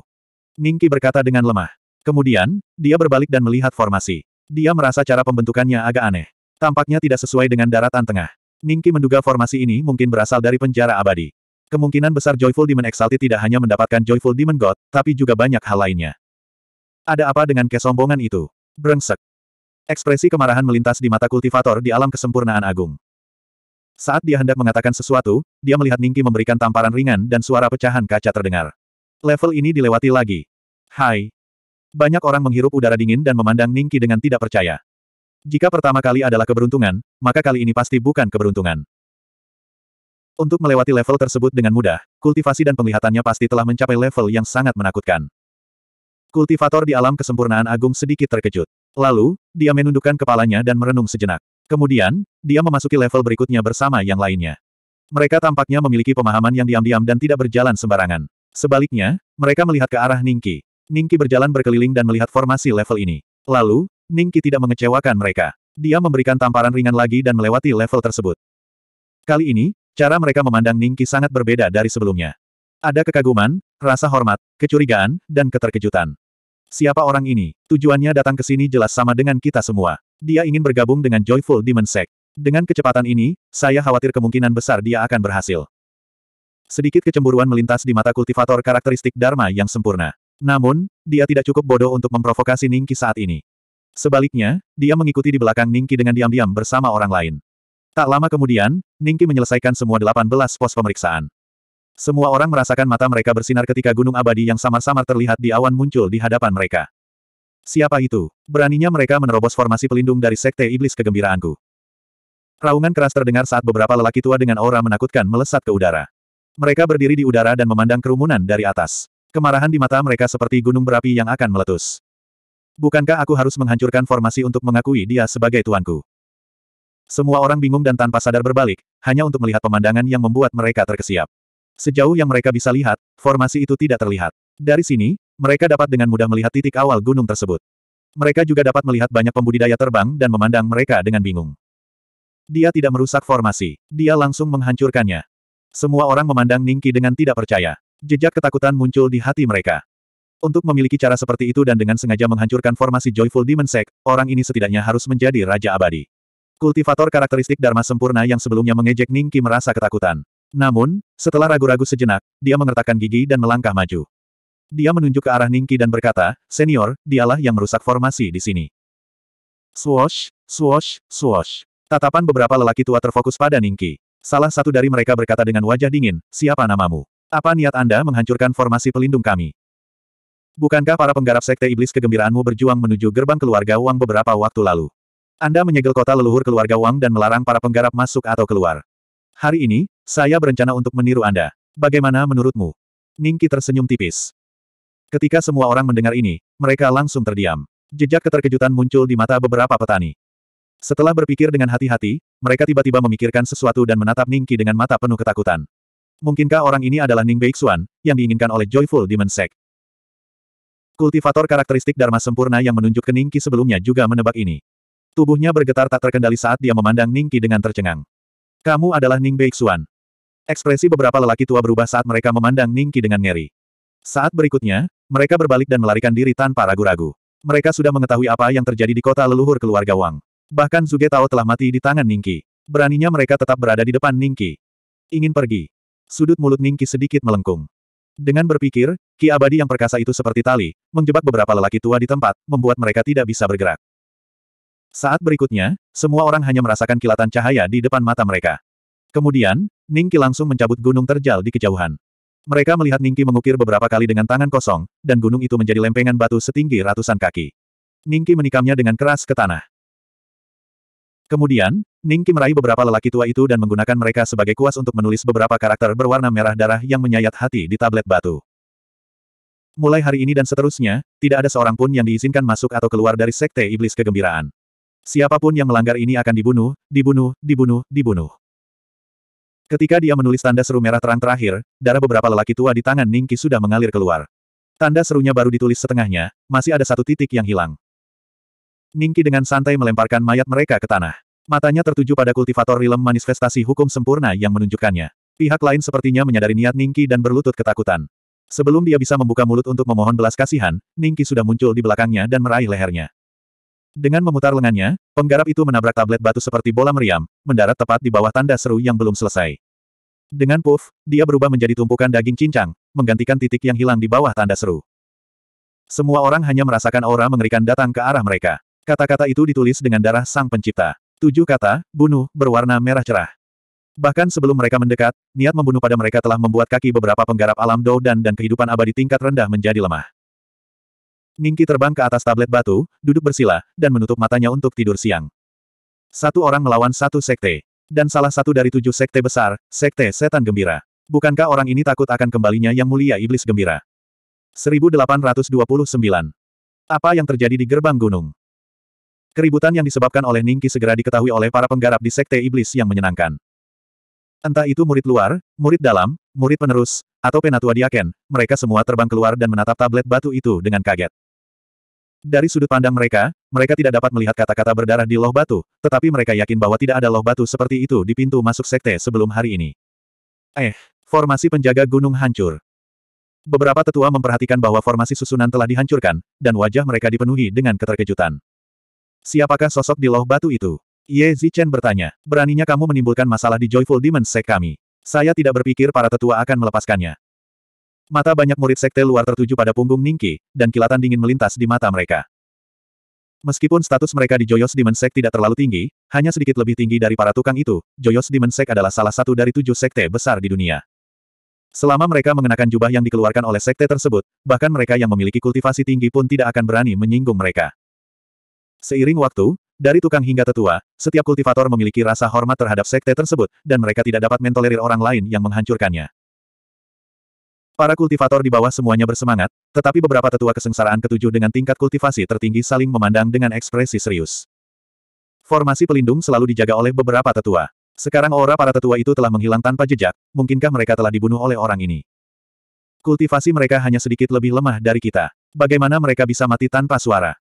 Ningki berkata dengan lemah. Kemudian, dia berbalik dan melihat formasi. Dia merasa cara pembentukannya agak aneh. Tampaknya tidak sesuai dengan daratan tengah. Ningki menduga formasi ini mungkin berasal dari penjara abadi. Kemungkinan besar Joyful Demon Exalted tidak hanya mendapatkan Joyful Demon God, tapi juga banyak hal lainnya. Ada apa dengan kesombongan itu? Brengsek. Ekspresi kemarahan melintas di mata kultivator di alam kesempurnaan agung. Saat dia hendak mengatakan sesuatu, dia melihat Ningki memberikan tamparan ringan dan suara pecahan kaca terdengar. Level ini dilewati lagi. Hai. Banyak orang menghirup udara dingin dan memandang Ningki dengan tidak percaya. Jika pertama kali adalah keberuntungan, maka kali ini pasti bukan keberuntungan. Untuk melewati level tersebut dengan mudah, kultivasi dan penglihatannya pasti telah mencapai level yang sangat menakutkan. Kultivator di alam kesempurnaan agung sedikit terkejut. Lalu, dia menundukkan kepalanya dan merenung sejenak. Kemudian, dia memasuki level berikutnya bersama yang lainnya. Mereka tampaknya memiliki pemahaman yang diam-diam dan tidak berjalan sembarangan. Sebaliknya, mereka melihat ke arah Ningki. Ningki berjalan berkeliling dan melihat formasi level ini. Lalu, Ningki tidak mengecewakan mereka. Dia memberikan tamparan ringan lagi dan melewati level tersebut. Kali ini, cara mereka memandang Ningki sangat berbeda dari sebelumnya. Ada kekaguman, rasa hormat, kecurigaan, dan keterkejutan. Siapa orang ini? Tujuannya datang ke sini jelas sama dengan kita semua. Dia ingin bergabung dengan Joyful Demon Sect. Dengan kecepatan ini, saya khawatir kemungkinan besar dia akan berhasil. Sedikit kecemburuan melintas di mata kultivator karakteristik Dharma yang sempurna. Namun, dia tidak cukup bodoh untuk memprovokasi Ningki saat ini. Sebaliknya, dia mengikuti di belakang Ningki dengan diam-diam bersama orang lain. Tak lama kemudian, Ningki menyelesaikan semua 18 pos pemeriksaan. Semua orang merasakan mata mereka bersinar ketika gunung abadi yang samar-samar terlihat di awan muncul di hadapan mereka. Siapa itu? Beraninya mereka menerobos formasi pelindung dari sekte iblis kegembiraanku. Raungan keras terdengar saat beberapa lelaki tua dengan aura menakutkan melesat ke udara. Mereka berdiri di udara dan memandang kerumunan dari atas. Kemarahan di mata mereka seperti gunung berapi yang akan meletus. Bukankah aku harus menghancurkan formasi untuk mengakui dia sebagai tuanku? Semua orang bingung dan tanpa sadar berbalik, hanya untuk melihat pemandangan yang membuat mereka terkesiap. Sejauh yang mereka bisa lihat, formasi itu tidak terlihat. Dari sini, mereka dapat dengan mudah melihat titik awal gunung tersebut. Mereka juga dapat melihat banyak pembudidaya terbang dan memandang mereka dengan bingung. Dia tidak merusak formasi. Dia langsung menghancurkannya. Semua orang memandang Ningki dengan tidak percaya. Jejak ketakutan muncul di hati mereka. Untuk memiliki cara seperti itu dan dengan sengaja menghancurkan formasi Joyful Demon Sect, orang ini setidaknya harus menjadi Raja Abadi. Kultivator karakteristik Dharma sempurna yang sebelumnya mengejek Ningki merasa ketakutan. Namun, setelah ragu-ragu sejenak, dia mengertakkan gigi dan melangkah maju. Dia menunjuk ke arah Ningki dan berkata, Senior, dialah yang merusak formasi di sini. Swosh, swosh, swosh. Tatapan beberapa lelaki tua terfokus pada Ningki. Salah satu dari mereka berkata dengan wajah dingin, siapa namamu? Apa niat Anda menghancurkan formasi pelindung kami? Bukankah para penggarap sekte iblis kegembiraanmu berjuang menuju gerbang keluarga Wang beberapa waktu lalu? Anda menyegel kota leluhur keluarga Wang dan melarang para penggarap masuk atau keluar. Hari ini, saya berencana untuk meniru Anda. Bagaimana menurutmu? Ningki tersenyum tipis. Ketika semua orang mendengar ini, mereka langsung terdiam. Jejak keterkejutan muncul di mata beberapa petani. Setelah berpikir dengan hati-hati, mereka tiba-tiba memikirkan sesuatu dan menatap Ningki dengan mata penuh ketakutan. Mungkinkah orang ini adalah Ning Beixuan, yang diinginkan oleh Joyful Demon Sect? Kultivator karakteristik Dharma sempurna yang menunjuk ke Ningki sebelumnya juga menebak ini. Tubuhnya bergetar tak terkendali saat dia memandang Ningki dengan tercengang. Kamu adalah Ning Beixuan. Ekspresi beberapa lelaki tua berubah saat mereka memandang Ningki dengan ngeri. Saat berikutnya, mereka berbalik dan melarikan diri tanpa ragu-ragu. Mereka sudah mengetahui apa yang terjadi di kota leluhur keluarga Wang. Bahkan Zuge Tao telah mati di tangan Ningki. Beraninya mereka tetap berada di depan Ningki. Ingin pergi. Sudut mulut Ningki sedikit melengkung. Dengan berpikir, ki abadi yang perkasa itu seperti tali, menjebak beberapa lelaki tua di tempat, membuat mereka tidak bisa bergerak. Saat berikutnya, semua orang hanya merasakan kilatan cahaya di depan mata mereka. Kemudian, Ningki langsung mencabut gunung terjal di kejauhan. Mereka melihat Ningki mengukir beberapa kali dengan tangan kosong, dan gunung itu menjadi lempengan batu setinggi ratusan kaki. Ningki menikamnya dengan keras ke tanah. Kemudian, Ningki meraih beberapa lelaki tua itu dan menggunakan mereka sebagai kuas untuk menulis beberapa karakter berwarna merah darah yang menyayat hati di tablet batu. Mulai hari ini dan seterusnya, tidak ada seorang pun yang diizinkan masuk atau keluar dari sekte iblis kegembiraan. Siapapun yang melanggar ini akan dibunuh, dibunuh, dibunuh, dibunuh. Ketika dia menulis tanda seru merah terang terakhir, darah beberapa lelaki tua di tangan Ningki sudah mengalir keluar. Tanda serunya baru ditulis setengahnya, masih ada satu titik yang hilang. Ningki dengan santai melemparkan mayat mereka ke tanah. Matanya tertuju pada kultivator rilem manifestasi hukum sempurna yang menunjukkannya. Pihak lain sepertinya menyadari niat Ningki dan berlutut ketakutan. Sebelum dia bisa membuka mulut untuk memohon belas kasihan, Ningki sudah muncul di belakangnya dan meraih lehernya. Dengan memutar lengannya, penggarap itu menabrak tablet batu seperti bola meriam, mendarat tepat di bawah tanda seru yang belum selesai. Dengan puff, dia berubah menjadi tumpukan daging cincang, menggantikan titik yang hilang di bawah tanda seru. Semua orang hanya merasakan aura mengerikan datang ke arah mereka. Kata-kata itu ditulis dengan darah sang pencipta. Tujuh kata, bunuh, berwarna merah cerah. Bahkan sebelum mereka mendekat, niat membunuh pada mereka telah membuat kaki beberapa penggarap alam dan dan kehidupan abadi tingkat rendah menjadi lemah. Ningki terbang ke atas tablet batu, duduk bersila, dan menutup matanya untuk tidur siang. Satu orang melawan satu sekte. Dan salah satu dari tujuh sekte besar, sekte setan gembira. Bukankah orang ini takut akan kembalinya yang mulia iblis gembira? 1829. Apa yang terjadi di gerbang gunung? Keributan yang disebabkan oleh Ningki segera diketahui oleh para penggarap di sekte iblis yang menyenangkan. Entah itu murid luar, murid dalam, murid penerus, atau penatua diaken, mereka semua terbang keluar dan menatap tablet batu itu dengan kaget. Dari sudut pandang mereka, mereka tidak dapat melihat kata-kata berdarah di loh batu, tetapi mereka yakin bahwa tidak ada loh batu seperti itu di pintu masuk sekte sebelum hari ini. Eh, formasi penjaga gunung hancur. Beberapa tetua memperhatikan bahwa formasi susunan telah dihancurkan, dan wajah mereka dipenuhi dengan keterkejutan. Siapakah sosok di loh batu itu? Ye Zichen bertanya, beraninya kamu menimbulkan masalah di Joyful Demon Sect kami. Saya tidak berpikir para tetua akan melepaskannya. Mata banyak murid sekte luar tertuju pada punggung Ningki, dan kilatan dingin melintas di mata mereka. Meskipun status mereka di Joyous Demon Sect tidak terlalu tinggi, hanya sedikit lebih tinggi dari para tukang itu, Joyous Demon Sect adalah salah satu dari tujuh sekte besar di dunia. Selama mereka mengenakan jubah yang dikeluarkan oleh sekte tersebut, bahkan mereka yang memiliki kultivasi tinggi pun tidak akan berani menyinggung mereka. Seiring waktu, dari tukang hingga tetua, setiap kultivator memiliki rasa hormat terhadap sekte tersebut, dan mereka tidak dapat mentolerir orang lain yang menghancurkannya. Para kultivator di bawah semuanya bersemangat, tetapi beberapa tetua kesengsaraan ketujuh dengan tingkat kultivasi tertinggi saling memandang dengan ekspresi serius. Formasi pelindung selalu dijaga oleh beberapa tetua. Sekarang aura para tetua itu telah menghilang tanpa jejak, mungkinkah mereka telah dibunuh oleh orang ini? Kultivasi mereka hanya sedikit lebih lemah dari kita. Bagaimana mereka bisa mati tanpa suara?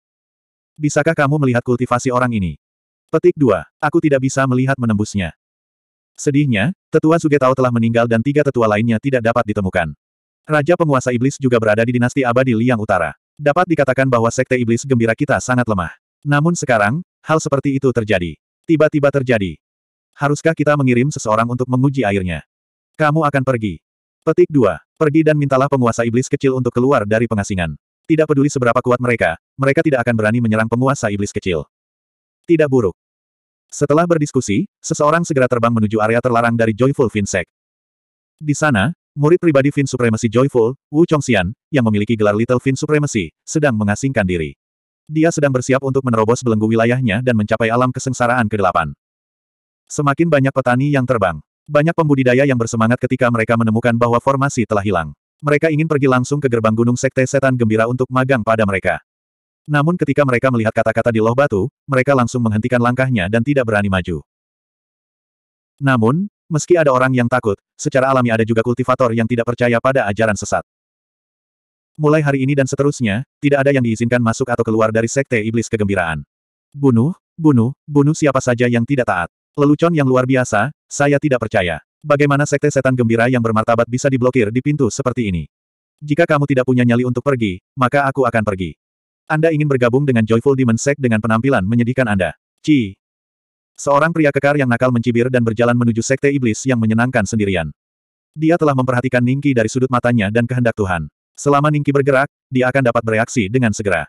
Bisakah kamu melihat kultivasi orang ini? Petik 2. Aku tidak bisa melihat menembusnya. Sedihnya, tetua Sugetao telah meninggal dan tiga tetua lainnya tidak dapat ditemukan. Raja penguasa iblis juga berada di dinasti abadi Liang Utara. Dapat dikatakan bahwa sekte iblis gembira kita sangat lemah. Namun sekarang, hal seperti itu terjadi. Tiba-tiba terjadi. Haruskah kita mengirim seseorang untuk menguji airnya? Kamu akan pergi. Petik 2. Pergi dan mintalah penguasa iblis kecil untuk keluar dari pengasingan. Tidak peduli seberapa kuat mereka, mereka tidak akan berani menyerang penguasa iblis kecil. Tidak buruk. Setelah berdiskusi, seseorang segera terbang menuju area terlarang dari Joyful Vinsect. Di sana, murid pribadi Fin Supremacy Joyful, Wu Chongxian, yang memiliki gelar Little Fin Supremacy, sedang mengasingkan diri. Dia sedang bersiap untuk menerobos belenggu wilayahnya dan mencapai alam kesengsaraan ke-8. Semakin banyak petani yang terbang, banyak pembudidaya yang bersemangat ketika mereka menemukan bahwa formasi telah hilang. Mereka ingin pergi langsung ke gerbang gunung sekte setan gembira untuk magang pada mereka. Namun ketika mereka melihat kata-kata di loh batu, mereka langsung menghentikan langkahnya dan tidak berani maju. Namun, meski ada orang yang takut, secara alami ada juga kultivator yang tidak percaya pada ajaran sesat. Mulai hari ini dan seterusnya, tidak ada yang diizinkan masuk atau keluar dari sekte iblis kegembiraan. Bunuh, bunuh, bunuh siapa saja yang tidak taat. Lelucon yang luar biasa, saya tidak percaya. Bagaimana sekte setan gembira yang bermartabat bisa diblokir di pintu seperti ini? Jika kamu tidak punya nyali untuk pergi, maka aku akan pergi. Anda ingin bergabung dengan Joyful Demon Sect dengan penampilan menyedihkan Anda. Ci. Seorang pria kekar yang nakal mencibir dan berjalan menuju sekte iblis yang menyenangkan sendirian. Dia telah memperhatikan Ningki dari sudut matanya dan kehendak Tuhan. Selama Ningki bergerak, dia akan dapat bereaksi dengan segera.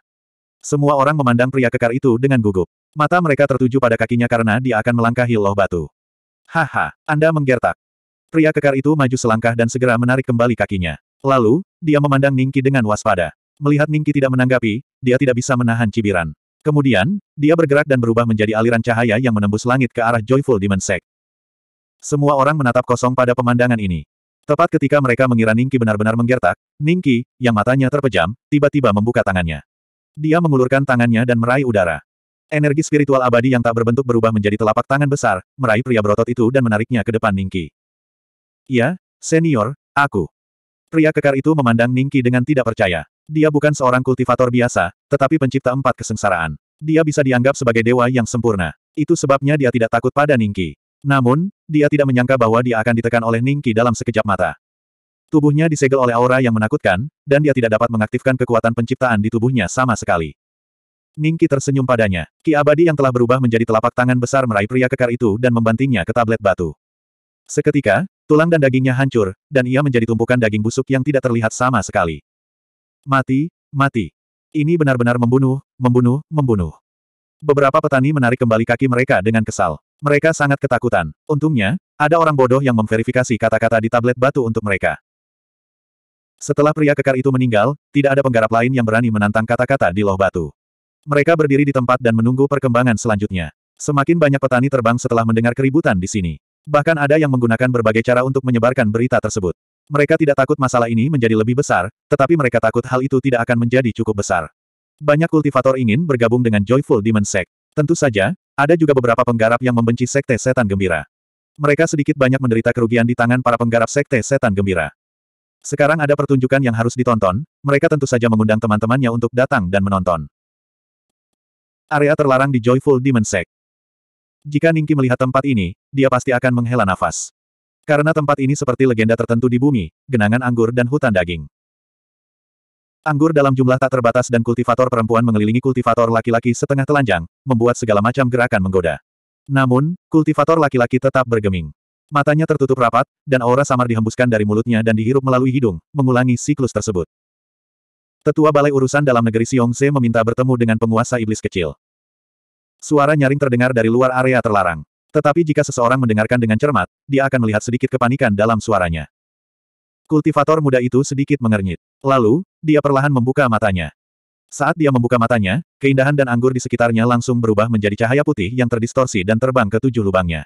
Semua orang memandang pria kekar itu dengan gugup. Mata mereka tertuju pada kakinya karena dia akan melangkahi loh batu. Haha, Anda menggertak. Pria kekar itu maju selangkah dan segera menarik kembali kakinya. Lalu, dia memandang Ningki dengan waspada. Melihat Ningki tidak menanggapi, dia tidak bisa menahan cibiran. Kemudian, dia bergerak dan berubah menjadi aliran cahaya yang menembus langit ke arah Joyful Demon Sect. Semua orang menatap kosong pada pemandangan ini. Tepat ketika mereka mengira Ningki benar-benar menggertak, Ningki, yang matanya terpejam, tiba-tiba membuka tangannya. Dia mengulurkan tangannya dan meraih udara. Energi spiritual abadi yang tak berbentuk berubah menjadi telapak tangan besar, meraih pria berotot itu dan menariknya ke depan Ningki. Iya, senior, aku. Pria kekar itu memandang Ningki dengan tidak percaya. Dia bukan seorang kultivator biasa, tetapi pencipta empat kesengsaraan. Dia bisa dianggap sebagai dewa yang sempurna. Itu sebabnya dia tidak takut pada Ningki. Namun, dia tidak menyangka bahwa dia akan ditekan oleh Ningki dalam sekejap mata. Tubuhnya disegel oleh aura yang menakutkan, dan dia tidak dapat mengaktifkan kekuatan penciptaan di tubuhnya sama sekali. Ningki tersenyum padanya. Ki abadi yang telah berubah menjadi telapak tangan besar meraih pria kekar itu dan membantingnya ke tablet batu. Seketika, tulang dan dagingnya hancur, dan ia menjadi tumpukan daging busuk yang tidak terlihat sama sekali. Mati, mati. Ini benar-benar membunuh, membunuh, membunuh. Beberapa petani menarik kembali kaki mereka dengan kesal. Mereka sangat ketakutan. Untungnya, ada orang bodoh yang memverifikasi kata-kata di tablet batu untuk mereka. Setelah pria kekar itu meninggal, tidak ada penggarap lain yang berani menantang kata-kata di loh batu. Mereka berdiri di tempat dan menunggu perkembangan selanjutnya. Semakin banyak petani terbang setelah mendengar keributan di sini. Bahkan ada yang menggunakan berbagai cara untuk menyebarkan berita tersebut. Mereka tidak takut masalah ini menjadi lebih besar, tetapi mereka takut hal itu tidak akan menjadi cukup besar. Banyak kultivator ingin bergabung dengan Joyful Demon Sect. Tentu saja, ada juga beberapa penggarap yang membenci sekte setan gembira. Mereka sedikit banyak menderita kerugian di tangan para penggarap sekte setan gembira. Sekarang ada pertunjukan yang harus ditonton, mereka tentu saja mengundang teman-temannya untuk datang dan menonton. Area terlarang di Joyful Demon Sect. Jika Ningki melihat tempat ini, dia pasti akan menghela nafas. Karena tempat ini seperti legenda tertentu di bumi, genangan anggur dan hutan daging. Anggur dalam jumlah tak terbatas dan kultivator perempuan mengelilingi kultivator laki-laki setengah telanjang, membuat segala macam gerakan menggoda. Namun, kultivator laki-laki tetap bergeming. Matanya tertutup rapat, dan aura samar dihembuskan dari mulutnya dan dihirup melalui hidung, mengulangi siklus tersebut. Tetua Balai Urusan Dalam Negeri Se meminta bertemu dengan penguasa iblis kecil. Suara nyaring terdengar dari luar area terlarang. Tetapi jika seseorang mendengarkan dengan cermat, dia akan melihat sedikit kepanikan dalam suaranya. Kultivator muda itu sedikit mengernyit. Lalu, dia perlahan membuka matanya. Saat dia membuka matanya, keindahan dan anggur di sekitarnya langsung berubah menjadi cahaya putih yang terdistorsi dan terbang ke tujuh lubangnya.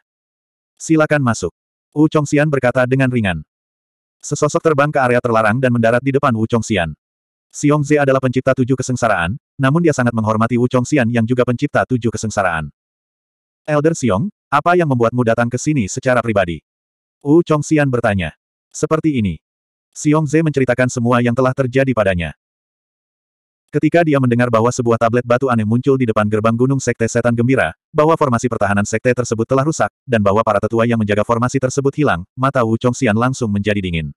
Silakan masuk. Wu Chongxian berkata dengan ringan. Sesosok terbang ke area terlarang dan mendarat di depan Wu Chongxian. Xiong Ze adalah pencipta tujuh kesengsaraan, namun dia sangat menghormati Wu Chongxian yang juga pencipta tujuh kesengsaraan. Elder Xiong, apa yang membuatmu datang ke sini secara pribadi? Wu Chongxian bertanya. Seperti ini. Xiong Ze menceritakan semua yang telah terjadi padanya. Ketika dia mendengar bahwa sebuah tablet batu aneh muncul di depan gerbang gunung Sekte Setan Gembira, bahwa formasi pertahanan Sekte tersebut telah rusak, dan bahwa para tetua yang menjaga formasi tersebut hilang, mata Wu Chongxian langsung menjadi dingin.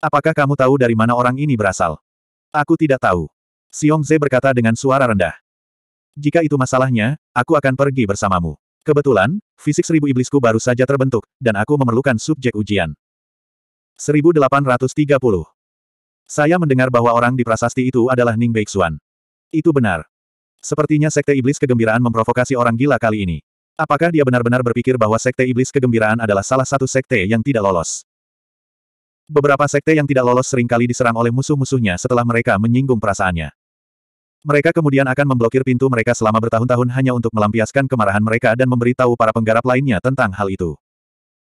Apakah kamu tahu dari mana orang ini berasal? Aku tidak tahu. Xiong Ze berkata dengan suara rendah. Jika itu masalahnya, aku akan pergi bersamamu. Kebetulan, fisik seribu iblisku baru saja terbentuk, dan aku memerlukan subjek ujian. 1830. Saya mendengar bahwa orang di prasasti itu adalah Ning Beixuan. Itu benar. Sepertinya sekte iblis kegembiraan memprovokasi orang gila kali ini. Apakah dia benar-benar berpikir bahwa sekte iblis kegembiraan adalah salah satu sekte yang tidak lolos? Beberapa sekte yang tidak lolos seringkali diserang oleh musuh-musuhnya setelah mereka menyinggung perasaannya. Mereka kemudian akan memblokir pintu mereka selama bertahun-tahun hanya untuk melampiaskan kemarahan mereka dan memberitahu para penggarap lainnya tentang hal itu.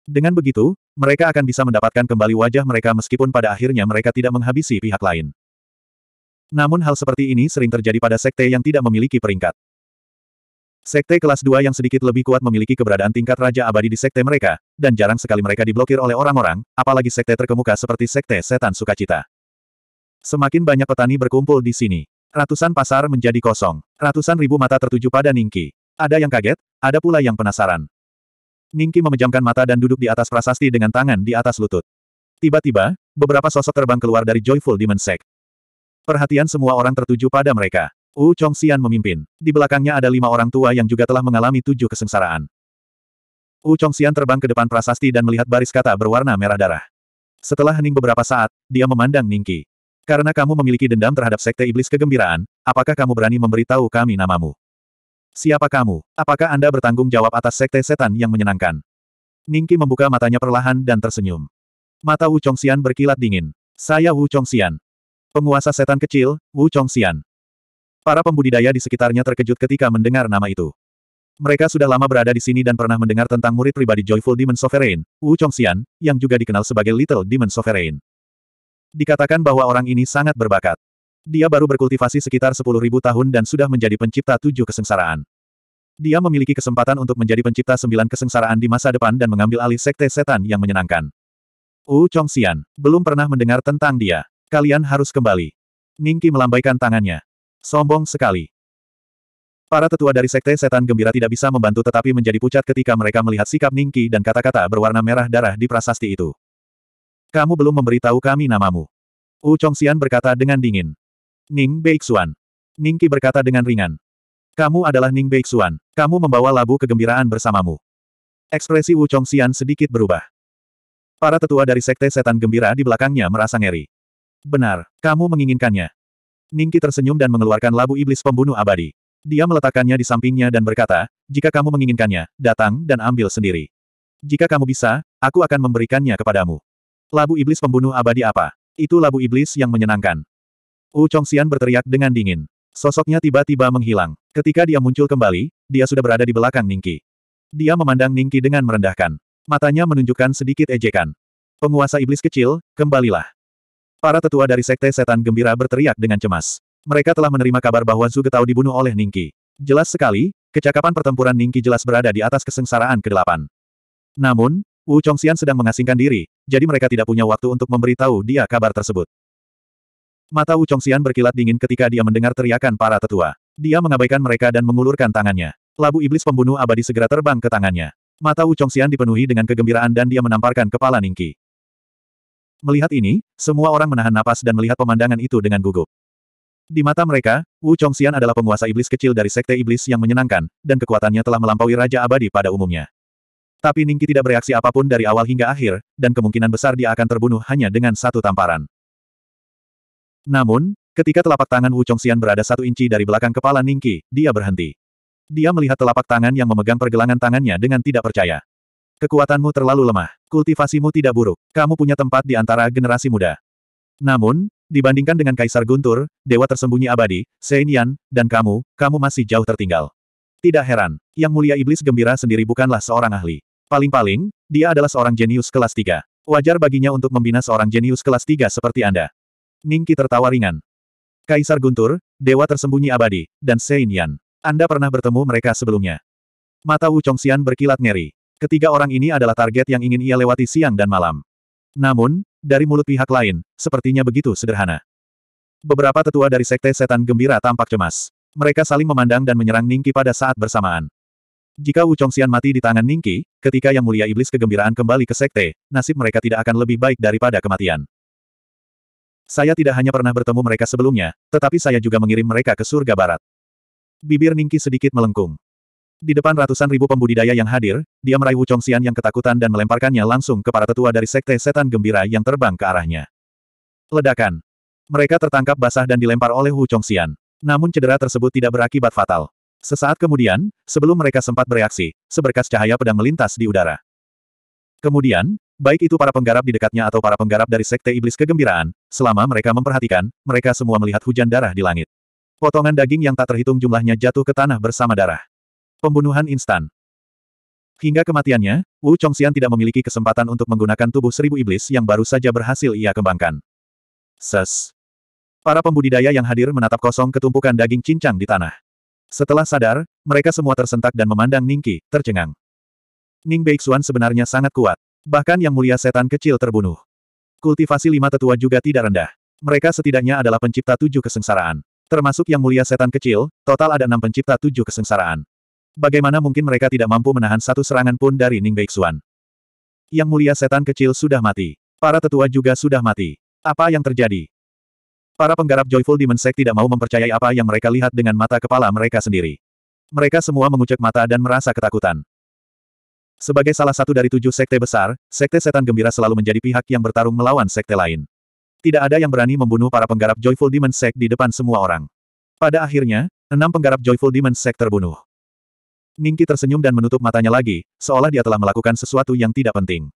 Dengan begitu, mereka akan bisa mendapatkan kembali wajah mereka meskipun pada akhirnya mereka tidak menghabisi pihak lain. Namun hal seperti ini sering terjadi pada sekte yang tidak memiliki peringkat. Sekte kelas 2 yang sedikit lebih kuat memiliki keberadaan tingkat raja abadi di sekte mereka, dan jarang sekali mereka diblokir oleh orang-orang, apalagi sekte terkemuka seperti sekte setan sukacita. Semakin banyak petani berkumpul di sini. Ratusan pasar menjadi kosong. Ratusan ribu mata tertuju pada Ningki. Ada yang kaget, ada pula yang penasaran. Ningki memejamkan mata dan duduk di atas prasasti dengan tangan di atas lutut. Tiba-tiba, beberapa sosok terbang keluar dari Joyful Demon Sect. Perhatian semua orang tertuju pada mereka. Wu Chongxian memimpin. Di belakangnya ada lima orang tua yang juga telah mengalami tujuh kesengsaraan. Wu Chongxian terbang ke depan prasasti dan melihat baris kata berwarna merah darah. Setelah hening beberapa saat, dia memandang Ningki. Karena kamu memiliki dendam terhadap sekte iblis kegembiraan, apakah kamu berani memberitahu kami namamu? Siapa kamu? Apakah Anda bertanggung jawab atas sekte setan yang menyenangkan? Ningki membuka matanya perlahan dan tersenyum. Mata Wu Chongxian berkilat dingin. Saya Wu Chongxian. Penguasa setan kecil, Wu Chongxian. Para pembudidaya di sekitarnya terkejut ketika mendengar nama itu. Mereka sudah lama berada di sini dan pernah mendengar tentang murid pribadi Joyful Demon Sovereign, Wu Chongxian, yang juga dikenal sebagai Little Demon Sovereign. Dikatakan bahwa orang ini sangat berbakat. Dia baru berkultivasi sekitar 10.000 tahun dan sudah menjadi pencipta tujuh kesengsaraan. Dia memiliki kesempatan untuk menjadi pencipta sembilan kesengsaraan di masa depan dan mengambil alih sekte setan yang menyenangkan. Wu Chongxian, belum pernah mendengar tentang dia. Kalian harus kembali. Ningki melambaikan tangannya. Sombong sekali. Para tetua dari Sekte Setan Gembira tidak bisa membantu tetapi menjadi pucat ketika mereka melihat sikap Ningki dan kata-kata berwarna merah darah di prasasti itu. Kamu belum memberitahu kami namamu. Wu Chongxian berkata dengan dingin. Ning Beixuan. Ningki berkata dengan ringan. Kamu adalah Ning Beixuan. Kamu membawa labu kegembiraan bersamamu. Ekspresi Wu Chongxian sedikit berubah. Para tetua dari Sekte Setan Gembira di belakangnya merasa ngeri. Benar, kamu menginginkannya. Ningki tersenyum dan mengeluarkan labu iblis pembunuh abadi. Dia meletakkannya di sampingnya dan berkata, jika kamu menginginkannya, datang dan ambil sendiri. Jika kamu bisa, aku akan memberikannya kepadamu. Labu iblis pembunuh abadi apa? Itu labu iblis yang menyenangkan. Wu Chongxian berteriak dengan dingin. Sosoknya tiba-tiba menghilang. Ketika dia muncul kembali, dia sudah berada di belakang Ningki. Dia memandang Ningki dengan merendahkan. Matanya menunjukkan sedikit ejekan. Penguasa iblis kecil, kembalilah. Para tetua dari Sekte Setan Gembira berteriak dengan cemas. Mereka telah menerima kabar bahwa Tao dibunuh oleh Ningki. Jelas sekali, kecakapan pertempuran Ningki jelas berada di atas kesengsaraan kedelapan. Namun, Wu Chongxian sedang mengasingkan diri, jadi mereka tidak punya waktu untuk memberitahu dia kabar tersebut. Mata Wu Chongxian berkilat dingin ketika dia mendengar teriakan para tetua. Dia mengabaikan mereka dan mengulurkan tangannya. Labu iblis pembunuh abadi segera terbang ke tangannya. Mata Wu Chongxian dipenuhi dengan kegembiraan dan dia menamparkan kepala Ningki. Melihat ini, semua orang menahan napas dan melihat pemandangan itu dengan gugup. Di mata mereka, Wu Chongxian adalah penguasa iblis kecil dari sekte iblis yang menyenangkan, dan kekuatannya telah melampaui Raja Abadi pada umumnya. Tapi Ningki tidak bereaksi apapun dari awal hingga akhir, dan kemungkinan besar dia akan terbunuh hanya dengan satu tamparan. Namun, ketika telapak tangan Wu Chongxian berada satu inci dari belakang kepala Ningki, dia berhenti. Dia melihat telapak tangan yang memegang pergelangan tangannya dengan tidak percaya. Kekuatanmu terlalu lemah. Kultivasimu tidak buruk. Kamu punya tempat di antara generasi muda. Namun, dibandingkan dengan Kaisar Guntur, Dewa Tersembunyi Abadi, Seinian, dan kamu, kamu masih jauh tertinggal. Tidak heran, Yang Mulia Iblis Gembira sendiri bukanlah seorang ahli. Paling-paling, dia adalah seorang jenius kelas 3. Wajar baginya untuk membina seorang jenius kelas 3 seperti Anda. Ningki tertawa ringan. Kaisar Guntur, Dewa Tersembunyi Abadi, dan Seinian. Anda pernah bertemu mereka sebelumnya. Mata Wu Chongxian berkilat ngeri. Ketiga orang ini adalah target yang ingin ia lewati siang dan malam. Namun, dari mulut pihak lain, sepertinya begitu sederhana. Beberapa tetua dari sekte setan gembira tampak cemas. Mereka saling memandang dan menyerang Ningki pada saat bersamaan. Jika Wu Chongxian mati di tangan Ningki, ketika Yang Mulia Iblis kegembiraan kembali ke sekte, nasib mereka tidak akan lebih baik daripada kematian. Saya tidak hanya pernah bertemu mereka sebelumnya, tetapi saya juga mengirim mereka ke surga barat. Bibir Ningki sedikit melengkung. Di depan ratusan ribu pembudidaya yang hadir, dia meraih Wuchong Chongxian yang ketakutan dan melemparkannya langsung ke para tetua dari sekte setan gembira yang terbang ke arahnya. Ledakan. Mereka tertangkap basah dan dilempar oleh Wuchong Chongxian. Namun cedera tersebut tidak berakibat fatal. Sesaat kemudian, sebelum mereka sempat bereaksi, seberkas cahaya pedang melintas di udara. Kemudian, baik itu para penggarap di dekatnya atau para penggarap dari sekte iblis kegembiraan, selama mereka memperhatikan, mereka semua melihat hujan darah di langit. Potongan daging yang tak terhitung jumlahnya jatuh ke tanah bersama darah. Pembunuhan instan. Hingga kematiannya, Wu Chongxian tidak memiliki kesempatan untuk menggunakan tubuh seribu iblis yang baru saja berhasil ia kembangkan. Ses. Para pembudidaya yang hadir menatap kosong ketumpukan daging cincang di tanah. Setelah sadar, mereka semua tersentak dan memandang Ningqi, tercengang. Ning Beixuan sebenarnya sangat kuat. Bahkan yang mulia setan kecil terbunuh. Kultivasi lima tetua juga tidak rendah. Mereka setidaknya adalah pencipta tujuh kesengsaraan. Termasuk yang mulia setan kecil, total ada enam pencipta tujuh kesengsaraan. Bagaimana mungkin mereka tidak mampu menahan satu serangan pun dari Ning Beixuan? Yang mulia setan kecil sudah mati. Para tetua juga sudah mati. Apa yang terjadi? Para penggarap Joyful Demon Sect tidak mau mempercayai apa yang mereka lihat dengan mata kepala mereka sendiri. Mereka semua mengucek mata dan merasa ketakutan. Sebagai salah satu dari tujuh sekte besar, sekte setan gembira selalu menjadi pihak yang bertarung melawan sekte lain. Tidak ada yang berani membunuh para penggarap Joyful Demon Sect di depan semua orang. Pada akhirnya, enam penggarap Joyful Demon Sect terbunuh. Ningki tersenyum dan menutup matanya lagi, seolah dia telah melakukan sesuatu yang tidak penting.